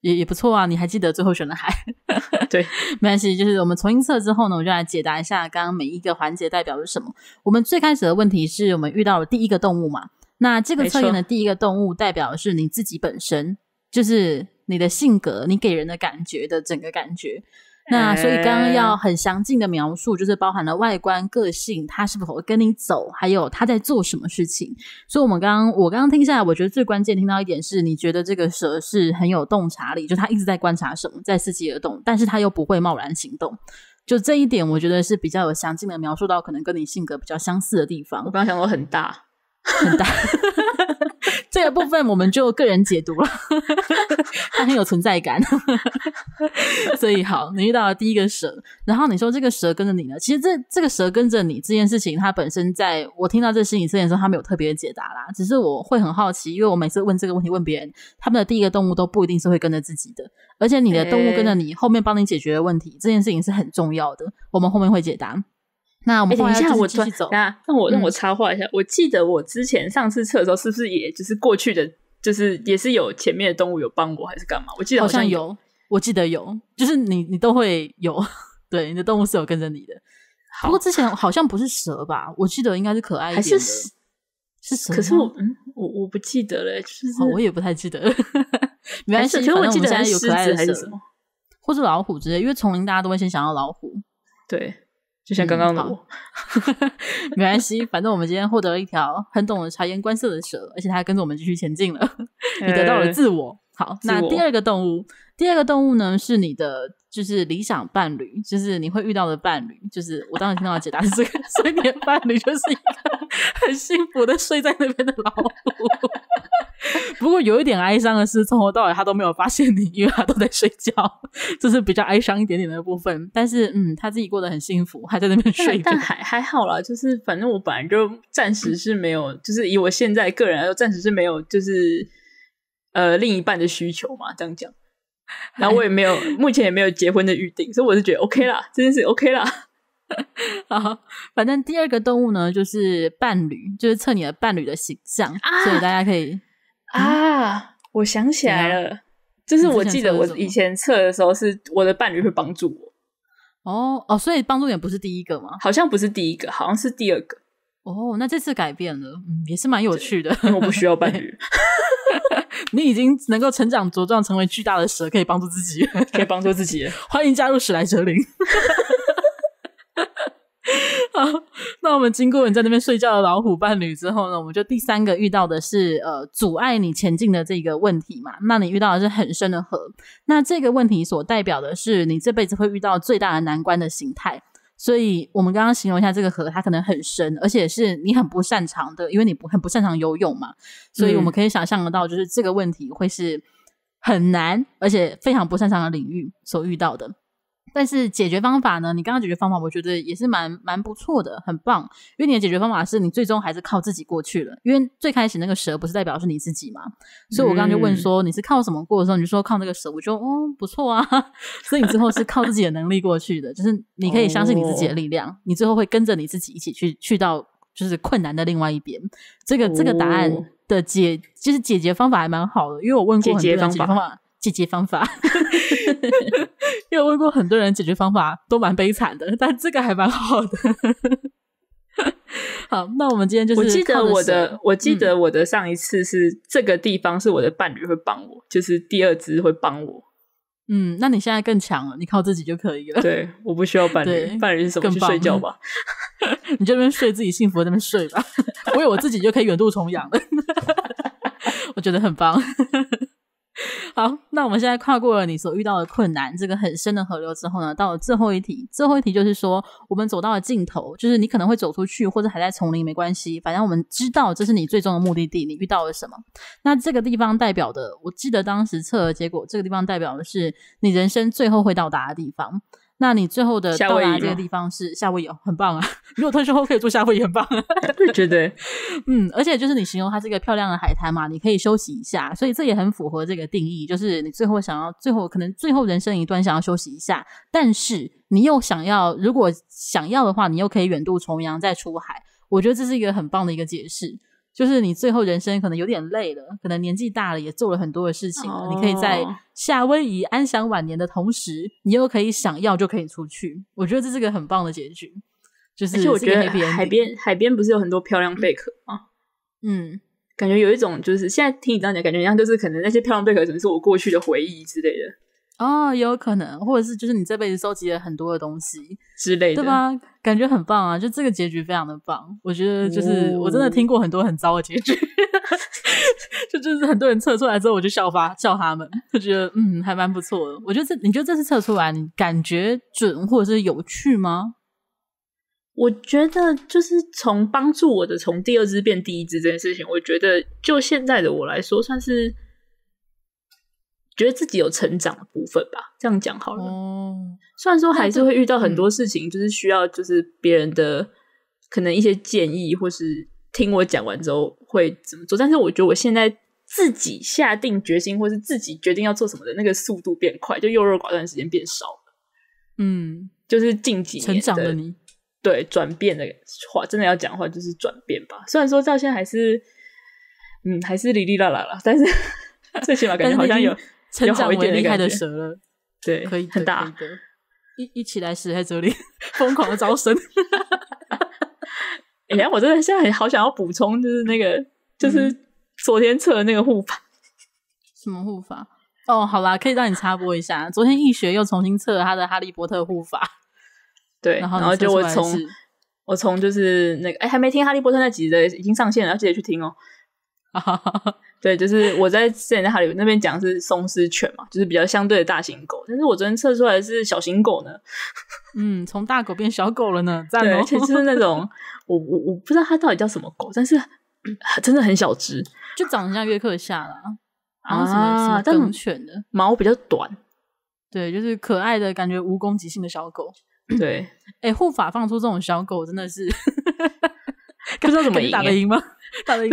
也也不错啊！你还记得最后选的海？(laughs) 对，(laughs) 没关系。就是我们重新测之后呢，我就来解答一下刚刚每一个环节代表是什么。我们最开始的问题是我们遇到了第一个动物嘛？那这个测验的第一个动物代表的是你自己本身，就是你的性格，你给人的感觉的整个感觉。那所以刚刚要很详尽的描述，就是包含了外观、个性，他是否跟你走，还有他在做什么事情。所以我们刚刚我刚刚听下来，我觉得最关键听到一点是，你觉得这个蛇是很有洞察力，就它一直在观察什么，在伺机而动，但是它又不会贸然行动。就这一点，我觉得是比较有详尽的描述到可能跟你性格比较相似的地方。我刚刚想说很大，很大。(laughs) 部分我们就个人解读了，他 (laughs) 很有存在感，(laughs) 所以好，你遇到了第一个蛇，然后你说这个蛇跟着你呢？其实这这个蛇跟着你这件事情，它本身在我听到这事情之前时候，他没有特别的解答啦，只是我会很好奇，因为我每次问这个问题问别人，他们的第一个动物都不一定是会跟着自己的，而且你的动物跟着你后面帮你解决的问题，这件事情是很重要的，我们后面会解答。那我们等一下，我继走。那让我让我插话一下。我记得我之前上次测的时候，是不是也就是过去的，就是也是有前面的动物有帮我，还是干嘛？我记得好像有，我记得有，就是你你都会有，对，你的动物是有跟着你的。不过之前好像不是蛇吧？我记得应该是可爱一点的，是可是我嗯，我我不记得了，就是我也不太记得。(laughs) 没关系，可是我记得有可爱的，蛇，是什么，或者老虎之类，因为丛林大家都会先想到老虎，对。就像刚刚的我，(laughs) 没关系，反正我们今天获得了一条很懂得察言观色的蛇，而且它还跟着我们继续前进了，你 (laughs) 得到了自我。好，那第二个动物，第二个动物呢是你的就是理想伴侣，就是你会遇到的伴侣，就是我当时听到的解答是这个 (laughs) 你的伴侣，就是一个很幸福的睡在那边的老虎。(laughs) 不过有一点哀伤的是，从头到尾他都没有发现你，因为他都在睡觉，(laughs) 这是比较哀伤一点点的部分。但是，嗯，他自己过得很幸福，还在那边睡。但还 (laughs) 还好啦，就是反正我本来就暂时是没有，就是以我现在个人来说，暂时是没有，就是呃另一半的需求嘛，这样讲。然后我也没有，目前也没有结婚的预定，所以我是觉得 OK 啦，这件事 OK 啦。好，反正第二个动物呢，就是伴侣，就是测你的伴侣的形象，所以大家可以。啊！我想起来了，就是我记得我以前测的时候，是我的伴侣会帮助我。哦哦，所以帮助点不是第一个吗？好像不是第一个，好像是第二个。哦，那这次改变了，嗯，也是蛮有趣的。我不需要伴侣，(laughs) 你已经能够成长茁壮，成为巨大的蛇，可以帮助自己，可以帮助自己。(laughs) 欢迎加入史莱哲林。(laughs) (laughs) 好，那我们经过你在那边睡觉的老虎伴侣之后呢，我们就第三个遇到的是呃阻碍你前进的这个问题嘛？那你遇到的是很深的河，那这个问题所代表的是你这辈子会遇到最大的难关的形态。所以，我们刚刚形容一下这个河，它可能很深，而且是你很不擅长的，因为你不很不擅长游泳嘛。所以，我们可以想象得到，就是这个问题会是很难，而且非常不擅长的领域所遇到的。但是解决方法呢？你刚刚解决方法，我觉得也是蛮蛮不错的，很棒。因为你的解决方法是你最终还是靠自己过去了。因为最开始那个蛇不是代表是你自己吗？所以我刚刚就问说你是靠什么过的时候，你说靠那个蛇，我就嗯不错啊。(laughs) 所以你之后是靠自己的能力过去的，就是你可以相信你自己的力量，你最后会跟着你自己一起去去到就是困难的另外一边。这个这个答案的解，其实解决方法还蛮好的，因为我问过很多解决方法，解决方法。(laughs) (laughs) 因为问过很多人解决方法都蛮悲惨的，但这个还蛮好的。(laughs) 好，那我们今天就是我记得我的，我记得我的上一次是这个地方是我的伴侣会帮我，就是第二只会帮我。嗯，那你现在更强了，你靠自己就可以了。对，我不需要伴侣，伴侣是什么？去睡觉吧，(laughs) 你这边睡自己幸福，那边睡吧。我有我自己就可以远渡重洋了，我觉得很棒。好，那我们现在跨过了你所遇到的困难这个很深的河流之后呢？到了最后一题，最后一题就是说，我们走到了尽头，就是你可能会走出去，或者还在丛林，没关系，反正我们知道这是你最终的目的地。你遇到了什么？那这个地方代表的，我记得当时测的结果，这个地方代表的是你人生最后会到达的地方。那你最后的到达这个地方是夏威夷，很棒啊！(laughs) 如果退休后可以做夏威夷，很棒。觉得，嗯，而且就是你形容它是一个漂亮的海滩嘛，你可以休息一下，所以这也很符合这个定义，就是你最后想要，最后可能最后人生一段想要休息一下，但是你又想要，如果想要的话，你又可以远渡重洋再出海，我觉得这是一个很棒的一个解释。就是你最后人生可能有点累了，可能年纪大了也做了很多的事情了。你可以在夏威夷安享晚年的同时，你又可以想要就可以出去。我觉得这是个很棒的结局。就是而且我觉得海边海边不是有很多漂亮贝壳吗？嗯，感觉有一种就是现在听你这样讲，感觉像就是可能那些漂亮贝壳可能是我过去的回忆之类的。哦，有可能，或者是就是你这辈子收集了很多的东西之类，的，对吧？感觉很棒啊，就这个结局非常的棒。我觉得就是我真的听过很多很糟的结局，(laughs) 就就是很多人测出来之后我就笑发笑他们，就觉得嗯还蛮不错的。我觉得这你觉得这次测出来感觉准或者是有趣吗？我觉得就是从帮助我的从第二只变第一只这件事情，我觉得就现在的我来说算是。觉得自己有成长的部分吧，这样讲好了。哦，虽然说还是会遇到很多事情，就是需要就是别人的可能一些建议，或是听我讲完之后会怎么做。但是我觉得我现在自己下定决心，或是自己决定要做什么的那个速度变快，就优柔寡断时间变少了。嗯，就是近几年成长的你，对转变的话，真的要讲的话就是转变吧。虽然说到现在还是，嗯，还是哩哩啦啦啦，但是 (laughs) 最起码感觉好像有。成长为厉害的蛇了，(laughs) 对，可以很大一一起来死在这里，疯狂的招生。(laughs) 哎呀，我真的现在好想要补充，就是那个，就是昨天测那个护法，什么护法？哦，好啦，可以让你插播一下，昨天易学又重新测他的哈利波特护法，对，然后就我从我从就是那个，哎，还没听哈利波特那集的，已经上线了，要记得去听哦。(laughs) 对，就是我在之前在哈里那边讲是松狮犬嘛，就是比较相对的大型狗，但是我昨天测出来是小型狗呢。(laughs) 嗯，从大狗变小狗了呢，赞哦！且实是那种 (laughs) 我我我不知道它到底叫什么狗，但是真的很小只，就长得像约克夏啦，然后是犬的，毛比较短，对，就是可爱的感觉，无攻击性的小狗。对，哎，护法放出这种小狗真的是。不知道怎么赢？打得赢吗？(laughs) 打得赢？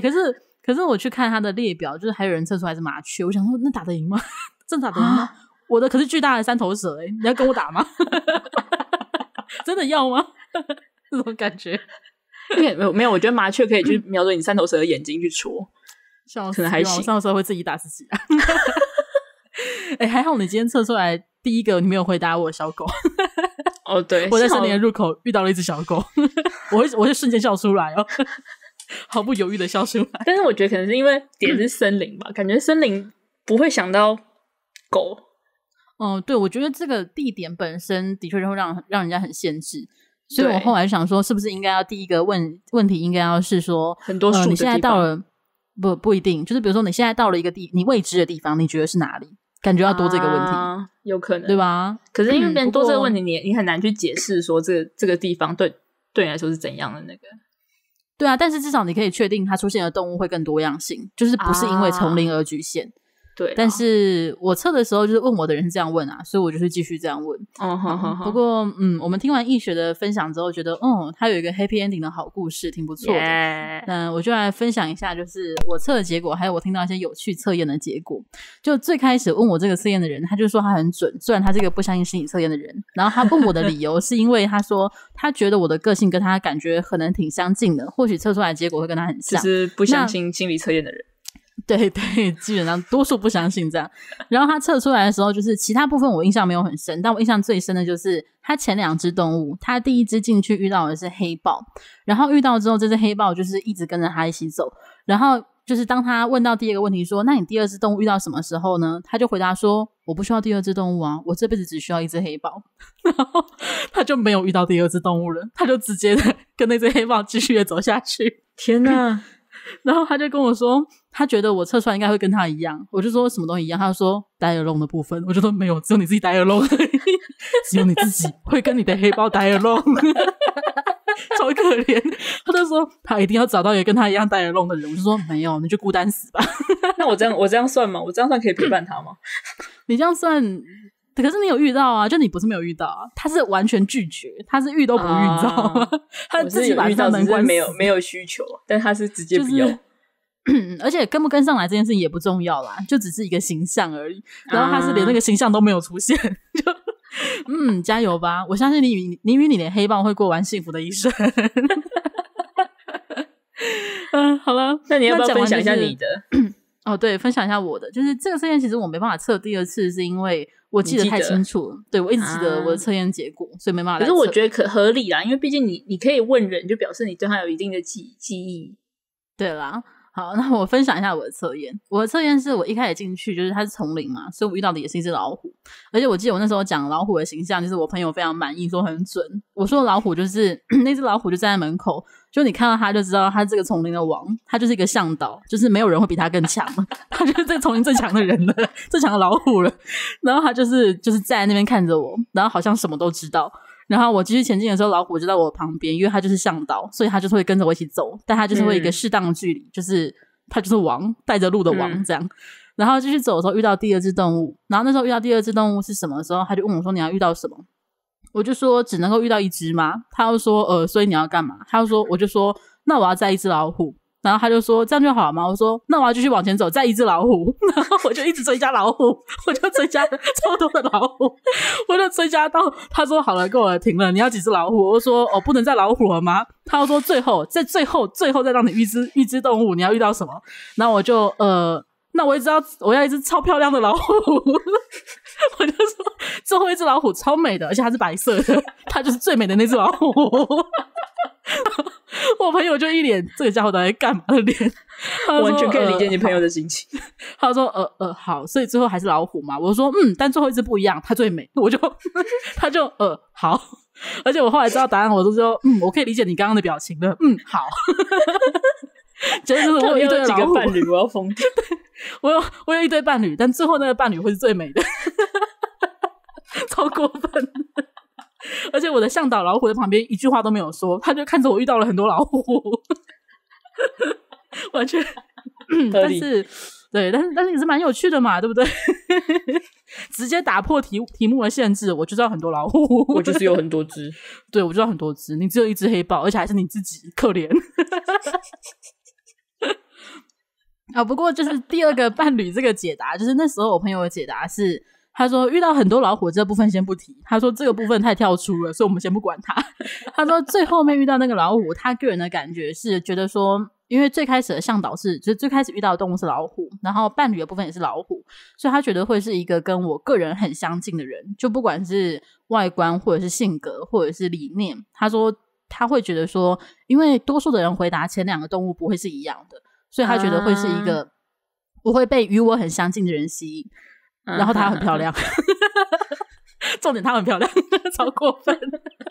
可是可是我去看他的列表，就是还有人测出来是麻雀。我想说，那打得赢吗？(laughs) 真打得赢吗？我的可是巨大的三头蛇，哎，你要跟我打吗？(laughs) 真的要吗？这种感觉，没有没有，我觉得麻雀可以去瞄准你三头蛇的眼睛去戳，笑可能还行。三头蛇会自己打自己啊！哎，还好你今天测出来第一个，你没有回答我，小狗。哦，对，我在森林的入口遇到了一只小狗，(laughs) 我会，我就瞬间笑出来哦，(laughs) 毫不犹豫的笑出来。但是我觉得可能是因为点是森林吧，感觉森林不会想到狗。哦，对，我觉得这个地点本身的确就会让让人家很限制，所以我后来想说，是不是应该要第一个问问题，应该要是说很多树。你现在到了不不一定，就是比如说你现在到了一个地你未知的地方，你觉得是哪里？感觉要多这个问题，有可能对吧？可是因为别人多这个问题，你你很难去解释说这个这个地方对对你来说是怎样的那个。对啊，但是至少你可以确定它出现的动物会更多样性，就是不是因为丛林而局限。对，但是我测的时候就是问我的人是这样问啊，所以我就是继续这样问。嗯哼哼。不过，嗯，我们听完易学的分享之后，觉得，嗯，他有一个 happy ending 的好故事，挺不错的。那我就来分享一下，就是我测的结果，还有我听到一些有趣测验的结果。就最开始问我这个测验的人，他就说他很准，虽然他是一个不相信心理测验的人。然后他问我的理由，是因为他说他觉得我的个性跟他感觉可能挺相近的，或许测出来的结果会跟他很像。就是不相信心理测验的人。(laughs) 对对，基本上多数不相信这样。然后他测出来的时候，就是其他部分我印象没有很深，但我印象最深的就是他前两只动物，他第一只进去遇到的是黑豹，然后遇到之后，这只黑豹就是一直跟着他一起走。然后就是当他问到第二个问题，说“那你第二只动物遇到什么时候呢？”他就回答说：“我不需要第二只动物啊，我这辈子只需要一只黑豹。(laughs) ”然后他就没有遇到第二只动物了，他就直接的跟那只黑豹继续的走下去。天哪！(laughs) 然后他就跟我说。他觉得我测出来应该会跟他一样，我就说什么西一样。他就说呆耳窿的部分，我就说没有，只有你自己呆耳窿，(laughs) 只有你自己会跟你的黑包呆耳窿，(laughs) 超可怜。他就说他一定要找到一个跟他一样呆耳窿的人，我就说没有，你就孤单死吧。(laughs) 那我这样我这样算吗？我这样算可以陪伴他吗？你这样算，可是你有遇到啊？就你不是没有遇到啊？他是完全拒绝，他是遇都不遇，你知道吗？他自己遇到，只是没有没有需求，但他是直接不要。(clears throat) 而且跟不跟上来这件事也不重要啦，就只是一个形象而已。然后他是连那个形象都没有出现，就嗯，加油吧！我相信你，你与你连黑帮会过完幸福的一生。(laughs) 嗯，好了，那你要不要分享一下你的？哦，对，分享一下我的，就是这个测验其实我没办法测第二次，是因为我记得太清楚，对我一直记得我的测验结果，所以没办法。可是我觉得可合理啦，因为毕竟你你可以问人，就表示你对他有一定的记记忆，对啦。好，(laughs) 那我分享一下我的测验。我的测验是我一开始进去，就是它是丛林嘛，所以我遇到的也是一只老虎。而且我记得我那时候讲老虎的形象，就是我朋友非常满意，说很准。我说老虎就是 (clears throat) 那只老虎就站在门口，就你看到它就知道它是这个丛林的王，它就是一个向导，就是没有人会比它更强，(laughs) 它就是这丛林最强的人了，最强的老虎了。(laughs) 然后它就是就是站在那边看着我，然后好像什么都知道。然后我继续前进的时候，老虎就在我旁边，因为它就是向导，所以它就会跟着我一起走。但它就是会一个适当距离，就是它就是王，带着路的王这样。然后继续走的时候，遇到第二只动物，然后那时候遇到第二只动物是什么时候，他就问我说：“你要遇到什么？”我就说：“只能够遇到一只吗？他又说：“呃，所以你要干嘛？”他又说：“我就说，那我要在一只老虎。”然后他就说：“这样就好了吗？”我说：“那我要继续往前走，再一只老虎。(laughs) ”然后我就一直追加老虎，我就追加超多的老虎，我就追加到他说：“好了，够我停了。”你要几只老虎？我说：“哦，不能再老虎了吗？”他说：“最后，在最后，最后再让你遇只遇只动物，你要遇到什么？”后我就呃。那我知道我要一只超漂亮的老虎，(laughs) 我就说最后一只老虎超美的，而且它是白色的，它就是最美的那只老虎。(laughs) 我朋友就一脸这个家伙到底干嘛的脸，完全可以理解你朋友的心情。(laughs) 他说：“呃呃，好，所以最后还是老虎嘛。”我说：“嗯，但最后一只不一样，它最美。”我就他就呃好，而且我后来知道答案，我都说：“嗯，我可以理解你刚刚的表情的。”嗯，好。(laughs) 就是我有一堆伴侣，我要疯掉。(laughs) 我有我有一堆伴侣，但最后那个伴侣会是最美的，(laughs) 超过分。而且我的向导老虎在旁边一句话都没有说，他就看着我遇到了很多老虎，完全。但是，对，但是但是也是蛮有趣的嘛，对不对？直接打破题题目的限制，我就知道很多老虎。我就是有很多只。对，我知道很多只。你只有一只黑豹，而且还是你自己，可怜。啊，不过就是第二个伴侣这个解答，就是那时候我朋友的解答是，他说遇到很多老虎这部分先不提，他说这个部分太跳出了，所以我们先不管他。(laughs) 他说最后面遇到那个老虎，他个人的感觉是觉得说，因为最开始的向导是，就最开始遇到的动物是老虎，然后伴侣的部分也是老虎，所以他觉得会是一个跟我个人很相近的人，就不管是外观或者是性格或者是理念，他说他会觉得说，因为多数的人回答前两个动物不会是一样的。所以他觉得会是一个我会被与我很相近的人吸引，然后她 (laughs) 很漂亮，重点她很漂亮，超过分。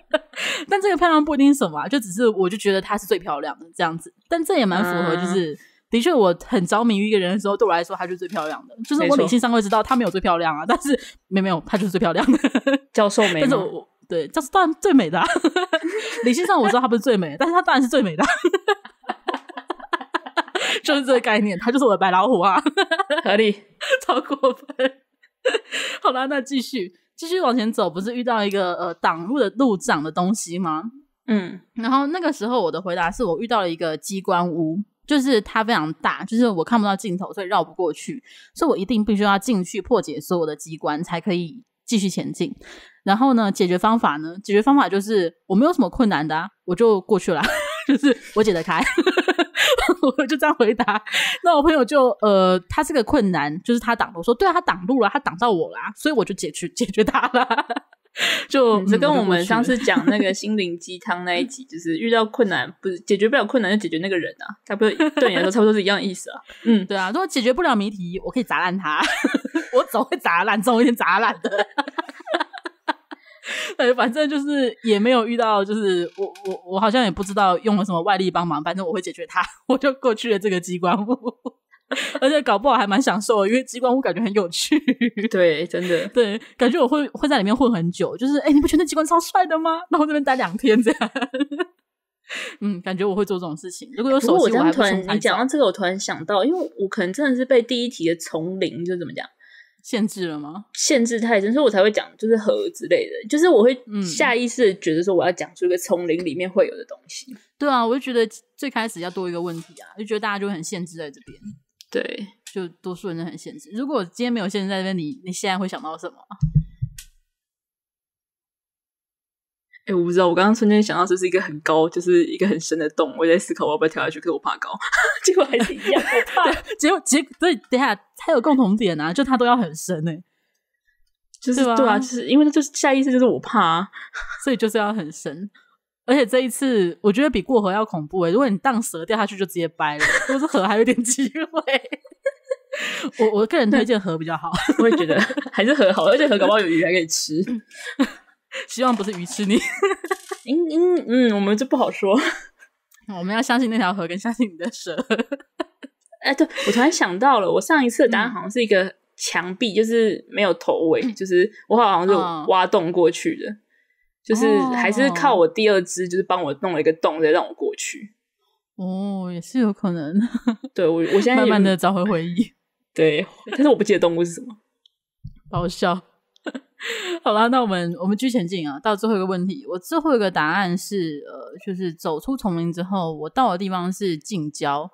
(laughs) 但这个漂亮不一定什么，就只是我就觉得她是最漂亮的这样子。但这也蛮符合，就是的确我很着迷于一个人的时候，对我来说她是最漂亮的。就是我理性上会知道她没有最漂亮啊，但是没没有，她就是最漂亮的教授没有，但是我对，但是当然最美的。(laughs) 理性上我知道她不是最美，但是她当然是最美的。就是这个概念，他就是我的白老虎啊，合理，超过分。好啦，那继续继续往前走，不是遇到一个呃挡路的路障的东西吗？嗯，然后那个时候我的回答是我遇到了一个机关屋，就是它非常大，就是我看不到尽头，所以绕不过去，所以我一定必须要进去破解所有的机关才可以继续前进。然后呢，解决方法呢？解决方法就是我没有什么困难的，我就过去了，(laughs) 就是我解得开。(laughs) 我就这样回答，那我朋友就呃，他是个困难，就是他挡路，说对啊，他挡路了，他挡到我啦，所以我就解决解决他了。(laughs) 就这跟我们上次讲那个 (laughs) 心灵鸡汤那一集，就是遇到困难不是解决不了困难，就解决那个人啊，差不多对，来说差不多是一样的意思啊。嗯，对啊，如果解决不了谜题，我可以砸烂他，我总会砸烂，总有天砸烂的。哎，反正就是也没有遇到，就是我我我好像也不知道用了什么外力帮忙，反正我会解决它，(laughs) 我就过去了这个机关屋，(laughs) 而且搞不好还蛮享受，因为机关屋感觉很有趣。对，真的，对，感觉我会会在里面混很久，就是哎，你不觉得机关超帅的吗？那 (laughs) 我这边待两天这样。嗯，感觉我会做这种事情。如果有手机，我突然你讲到这个，我突然想到，因为我可能真的是被第一题的丛林就怎么讲。限制了吗？限制太深，所以我才会讲就是和之类的，就是我会下意识觉得说我要讲出一个丛林里面会有的东西。对啊，我就觉得最开始要多一个问题啊，就觉得大家就会很限制在这边。对，就多数人都很限制。如果今天没有限制在这边，你你现在会想到什么？哎，我不知道，我刚刚瞬间想到，这是一个很高，就是一个很深的洞，我在思考我要不要跳下去，可是我怕高，(laughs) 结果还是一样，我 (laughs) 怕。结果结果，对，等下还有共同点啊，就它都要很深呢。就是对啊，就是因为就是下意识就是我怕，(laughs) 所以就是要很深。而且这一次我觉得比过河要恐怖诶，如果你荡蛇掉下去就直接掰了，如果是河还有点机会。我我个人推荐河比较好，我也觉得还是河好，而且河搞不好有鱼还可以吃。希望不是鱼吃你，嗯 (laughs) 嗯嗯，我们就不好说。(laughs) 我们要相信那条河，跟相信你的蛇。哎，对，我突然想到了，我上一次的答案好像是一个墙壁，就是没有头尾，就是我好像是挖洞过去的，就是还是靠我第二只，就是帮我弄了一个洞，再让我过去。哦，也是有可能。对我，我现在慢慢的找回回忆。对，但是我不记得动物是什么，好笑。(laughs) 好了，那我们我们继续前进啊，到最后一个问题，我最后一个答案是，呃，就是走出丛林之后，我到的地方是近郊，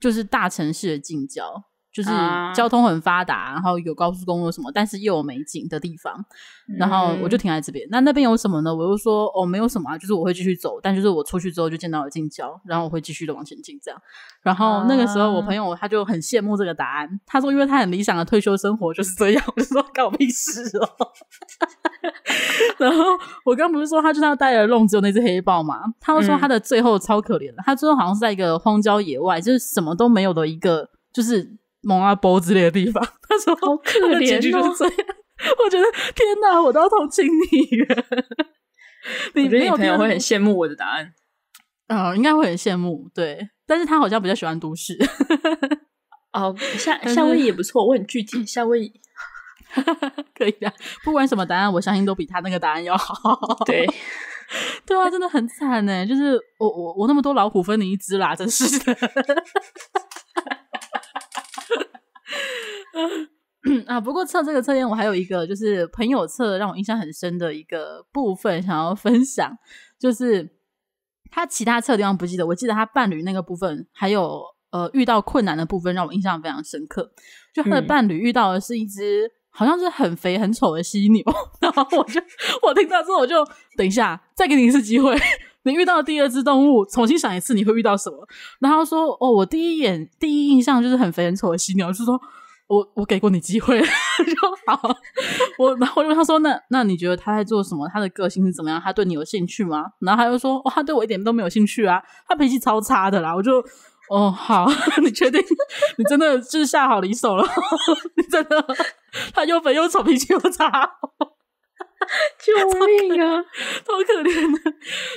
就是大城市的近郊。就是交通很发达，然后有高速公路什么，但是又有美景的地方，然后我就停在这边。那那边有什么呢？我就说哦，没有什么，啊，就是我会继续走。但就是我出去之后就见到了近郊，然后我会继续的往前进这样。然后那个时候，我朋友他就很羡慕这个答案，他说因为他很理想的退休生活就是这样。(laughs) 我就说搞屁事哦。(laughs) 然后我刚不是说他就是要带着弄，只有那只黑豹嘛？他说他的最后超可怜的，他最后好像是在一个荒郊野外，就是什么都没有的一个，就是。蒙阿波之类的地方，(laughs) 他说好可怜哦，这样，我觉得天哪，我都要同情你了。我觉得你朋友会很羡慕我的答案，嗯，应该会很羡慕。对，但是他好像比较喜欢都市。哦，(laughs) 夏夏威夷也不错，我很具体，夏威夷 (laughs) 可以的。不管什么答案，我相信都比他那个答案要好。对，对啊，真的很惨呢。就是我我我那么多老虎分你一只啦，真是的。(laughs) 啊，不过测这个测验，我还有一个就是朋友测让我印象很深的一个部分想要分享，就是他其他测地方不记得，我记得他伴侣那个部分，还有呃遇到困难的部分让我印象非常深刻。就他的伴侣遇到的是一只好像是很肥很丑的犀牛，(laughs) 然后我就 (laughs) 我听到之后我就等一下再给你一次机会。你遇到第二只动物，重新想一次，你会遇到什么？然后说哦，我第一眼第一印象就是很肥很丑的犀牛，就说我我给过你机会就 (laughs) 好。我然后就他说那那你觉得他在做什么？他的个性是怎么样？他对你有兴趣吗？然后他又说哇，他对我一点都没有兴趣啊，他脾气超差的啦。我就哦好，(laughs) 你确定你真的就是下好离手了？(laughs) 你真的他又肥又丑，脾气又差。(laughs) 救命啊，好 (laughs) 可怜的！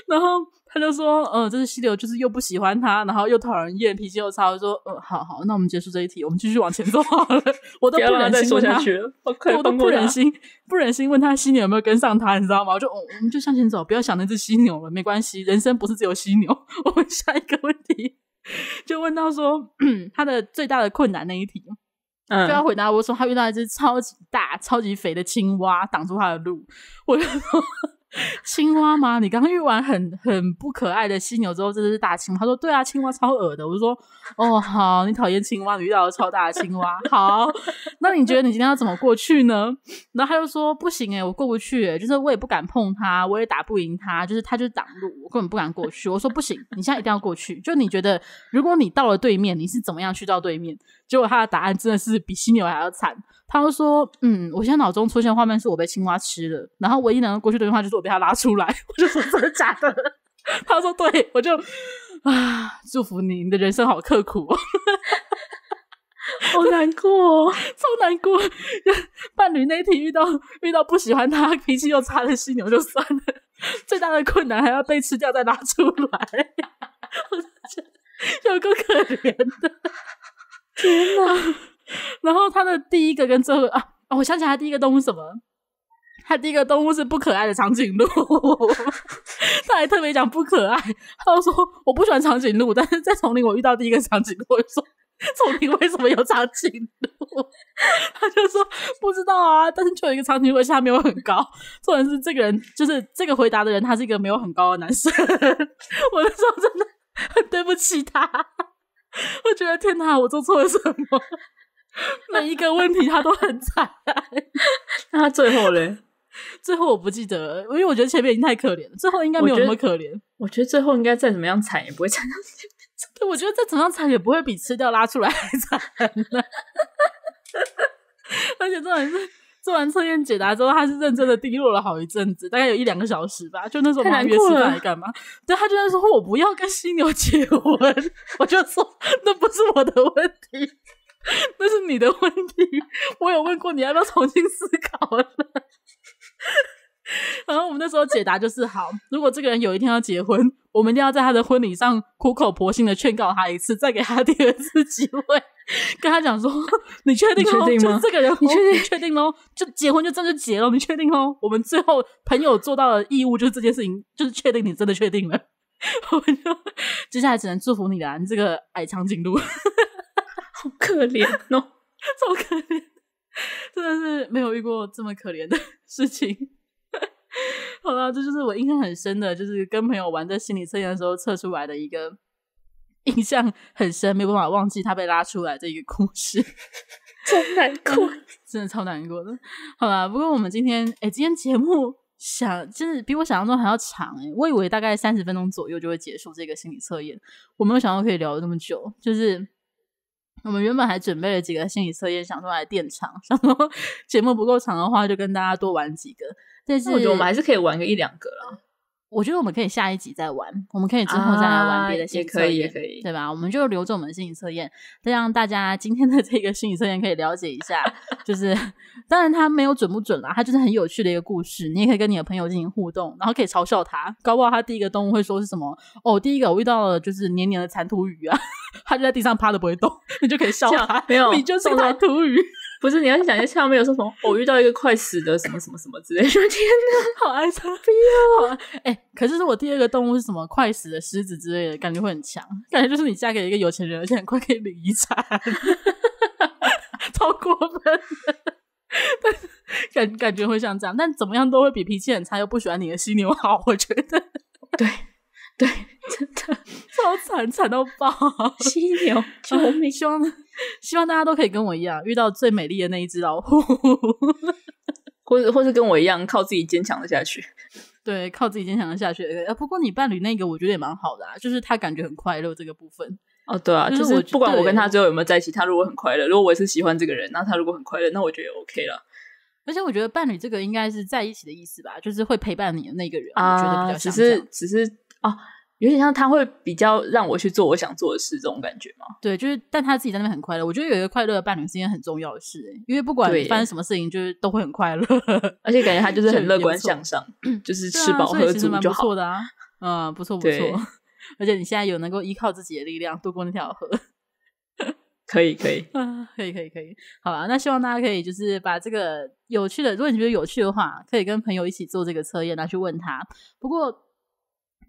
然后他就说：“嗯，这是犀牛，就是又不喜欢他，然后又讨人厌，脾气又差。”我说：“嗯，好好，那我们结束这一题，我们继续往前走好了。(laughs) 我都不忍心了，我都不忍心不忍心问他犀牛有没有跟上他，你知道吗？我就我们就向前走，不要想那只犀牛了，没关系，人生不是只有犀牛。我们下一个问题，就问到说 (clears throat) 他的最大的困难那一题。”就要回答我说，他遇到一只超级大、超级肥的青蛙挡住他的路。我就说：“ (laughs) 青蛙吗？你刚遇完很很不可爱的犀牛之后，这是大青蛙。”他说：“对啊，青蛙超恶的。”我就说：“哦，好，你讨厌青蛙，你遇到了超大的青蛙。好，那你觉得你今天要怎么过去呢？”然后他就说：“不行诶，我过不去，就是我也不敢碰它，我也打不赢它，就是它就挡路，我根本不敢过去。”我说：“不行，你现在一定要过去。就你觉得，如果你到了对面，你是怎么样去到对面？”结果他的答案真的是比犀牛还要惨。他说：“嗯，我现在脑中出现的画面是我被青蛙吃了，然后唯一能过去的办就是我被他拉出来。(laughs) ”我就说：“真的假的？”他说：“对。”我就啊，祝福你，你的人生好刻苦，(laughs) 好难过，(laughs) 超难过。伴侣那天遇到遇到不喜欢他、脾气又差的犀牛就算了，最大的困难还要被吃掉再拉出来，有个可怜的。天哪！(laughs) 然后他的第一个跟最后啊，我想起来，他第一个动物什么？他第一个动物是不可爱的长颈鹿。(laughs) 他还特别讲不可爱。他说：“我不喜欢长颈鹿，但是在丛林我遇到第一个长颈鹿，我就说丛林为什么有长颈鹿？”他就说：“不知道啊，但是就有一个长颈鹿，下面有很高。”重点是这个人，就是这个回答的人，他是一个没有很高的男生。(laughs) 我那时候真的很对不起他。我觉得天哪，我做错了什么？(laughs) 每一个问题他都很惨。(laughs) 那他最后嘞？(laughs) 最后我不记得，因为我觉得前面已经太可怜了。最后应该没有那么可怜。我觉得最后应该再怎么样惨也不会惨到。我觉得再怎么样惨也不会比吃掉拉出来还惨而且这还是。做完测验解答之后，他是认真的低落了好一阵子，大概有一两个小时吧，就那种忙约吃饭来干嘛？对他就在说：“我不要跟犀牛结婚。”我就说：“那不是我的问题，那是你的问题。我有问过你，要不要重新思考了。” (laughs) 然后我们那时候解答就是：好，如果这个人有一天要结婚，(laughs) 我们一定要在他的婚礼上苦口婆心的劝告他一次，再给他第二次机会，(laughs) 跟他讲说：你确定吗？就这个人，你确定？确定喽！就结婚就真的结了，你确定喽？我们最后朋友做到的义务，就是这件事情，就是确定你真的确定了。我就接下来只能祝福你了，你这个矮长颈鹿，好可怜哦，好可怜，真的是没有遇过这么可怜的事情。(laughs) 好了，这就是我印象很深的，就是跟朋友玩在心理测验的时候测出来的一个 (laughs) 印象很深，没有办法忘记他被拉出来的一个故事。(laughs) 超难过，真的超难过的。好了，不过我们今天，哎，今天节目想就是比我想象中还要长哎，我以为大概三十分钟左右就会结束这个心理测验，我没有想到可以聊这么久，就是。我们原本还准备了几个心理测验，想说来垫场。想说 (laughs) 节目不够长的话，就跟大家多玩几个。但是我们还是可以玩个一两个了。我觉得我们可以下一集再玩，我们可以之后再来玩别的心测验，也可以，可以，对吧？我们就留着我们的心理测验，样大家今天的这个心理测验可以了解一下。就是当然它没有准不准啦，它就是很有趣的一个故事。你也可以跟你的朋友进行互动，然后可以嘲笑他，搞不好他第一个动物会说是什么？哦，第一个我遇到了就是黏黏的残土鱼啊，(laughs) 它就在地上趴着不会动，(laughs) 你就可以笑他，没有你就是残土鱼。不是你要想一下，上面有说什么？偶遇到一个快死的什么什么什么之类。(laughs) 天哪，好爱惨逼啊！哎，可是我第二个动物是什么？快死的狮子之类，感觉会很强。感觉就是你嫁给一个有钱人，而且很快可以领遗产，(laughs) 超过分。感感觉会像这样，但怎么样都会比脾气很差又不喜欢你的犀牛好。我觉得，对对，真的超惨，惨到爆。犀牛，救命！(laughs) 希望希望大家都可以跟我一样，遇到最美丽的那一只老虎，(laughs) 或者或是跟我一样，靠自己坚强的下去。(laughs) 对，靠自己坚强的下去。不过你伴侣那个，我觉得也蛮好的啊，就是他感觉很快乐这个部分。哦，对啊，就是不管我跟他最后有没有在一起，他如果很快乐，如果我是喜欢这个人，那他如果很快乐，那我觉得也 OK 了。而且我觉得伴侣这个应该是在一起的意思吧，就是会陪伴你的那个人，我觉得比较像只是，只是哦。有点像他会比较让我去做我想做的事，这种感觉吗？对，就是，但他自己在那边很快乐。我觉得有一个快乐的伴侣是件很重要的事，因为不管发生什么事情，就是都会很快乐。而且感觉他就是很 (laughs) 乐观向上，(clears throat) 就是吃饱喝足就好了。嗯，不错不错，而且你现在有能够依靠自己的力量度过那条河，可以可以，可以 (laughs) 可以可以，好吧，那希望大家可以就是把这个有趣的，如果你觉得有趣的话，可以跟朋友一起做这个测验，拿去问他。不过。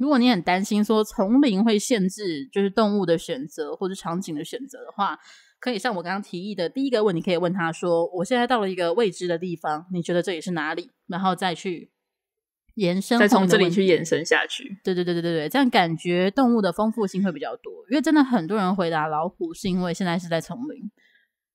如果你很担心说丛林会限制就是动物的选择或者场景的选择的话，可以像我刚刚提议的第一个问，题，可以问他说：“我现在到了一个未知的地方，你觉得这里是哪里？”然后再去延伸，再从这里去延伸下去。对对对对对对，这样感觉动物的丰富性会比较多，因为真的很多人回答老虎是因为现在是在丛林。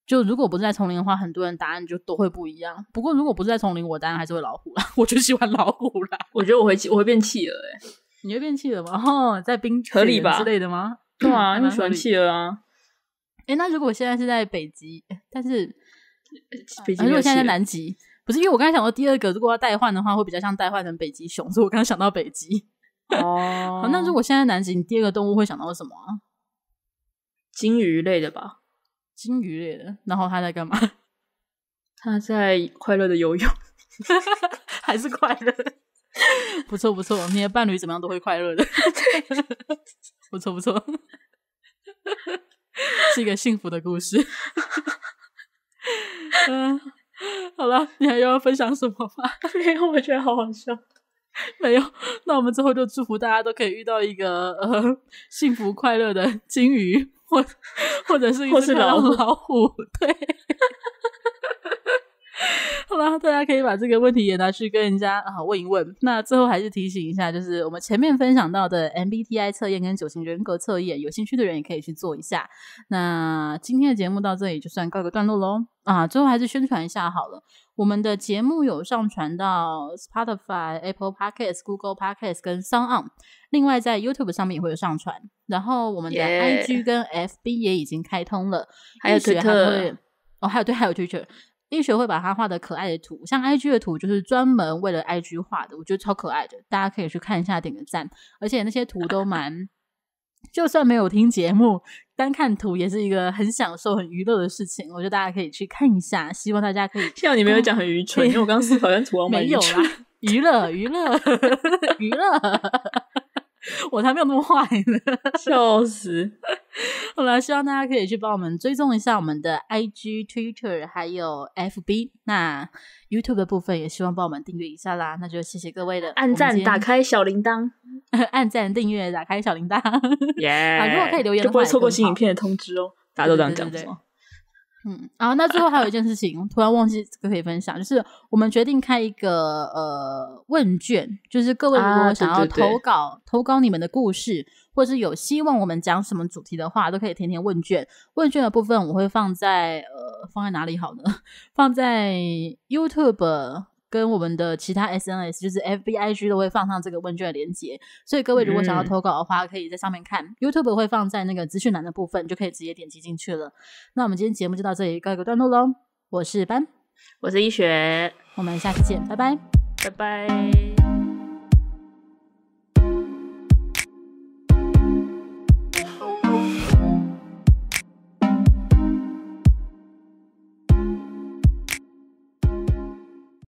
就如果不是在丛林的话，很多人答案就都会不一样。不过如果不是在丛林，我答案还是会老虎啦，(laughs) 我就喜欢老虎啦。我觉得我会气，我会变气了哎。你就变气了吗？(laughs) 在冰河吧之类的吗？(clears throat) 对啊，喜欢气了啊！哎，那如果现在是在北极，但是北极，如果现在在南极，不是因为我刚才想到第二个，如果要代换的话，会比较像代换成北极熊，所以我刚刚想到北极。哦，(laughs) 那如果现在南极，你第二个动物会想到什么啊？鲸鱼类的吧，金鱼类的，然后它在干嘛？它在快乐的游泳，(laughs) 还是快乐？不 (laughs) 错不错，我们的伴侣怎么样都会快乐的。不 (laughs) 错不错，(laughs) 是一个幸福的故事。嗯，好了，你还要分享什么吗？没有，我觉得好好笑。没有，那我们之后就祝福大家都可以遇到一个呃幸福快乐的金鱼，或或者是一只老虎。老虎，对。(laughs) 好吧，大家可以把这个问题也拿去跟人家啊问一问。那最后还是提醒一下，就是我们前面分享到的 MBTI 测验跟九型人格测验，有兴趣的人也可以去做一下。那今天的节目到这里就算告一个段落喽。啊，最后还是宣传一下好了，我们的节目有上传到 Spotify、Apple Podcasts、Google Podcasts 跟 Sound，另外在 YouTube 上面也会有上传。然后我们的 IG 跟 FB 也已经开通了，还有推特哦，还有对，还有推特。一学会把他画的可爱的图，像 IG 的图，就是专门为了 IG 画的，我觉得超可爱的，大家可以去看一下，点个赞。而且那些图都蛮，就算没有听节目，单看图也是一个很享受、很娱乐的事情。我觉得大家可以去看一下，希望大家可以笑 (laughs) 你有讲很愚蠢，因为我刚刚好像吐完 (laughs) 没有啦，娱乐娱乐娱乐，(laughs) 我才没有那么坏呢，笑死。(laughs) 好了，希望大家可以去帮我们追踪一下我们的 IG、Twitter 还有 FB。那 YouTube 的部分也希望帮我们订阅一下啦。那就谢谢各位的按赞，打开小铃铛，(laughs) 按赞订阅，打开小铃铛。好，(laughs) 如果可以留言的话，就不会错过新影片的通知。哦。大家都这样讲吗？嗯啊，那最后还有一件事情，突然忘记可以分享，就是我们决定开一个呃问卷，就是各位如果想要投稿，投稿你们的故事，或是有希望我们讲什么主题的话，都可以填填问卷。问卷的部分我会放在呃放在哪里好呢？(laughs) 放在 YouTube。跟我们的其他 S N S，就是 F B I G 都会放上这个问卷链接，所以各位如果想要投稿的话，可以在上面看。YouTube 会放在那个资讯栏的部分，就可以直接点击进去了。那我们今天节目就到这里告一个段落喽。我是班，我是医学，我们下次见，拜拜，拜拜。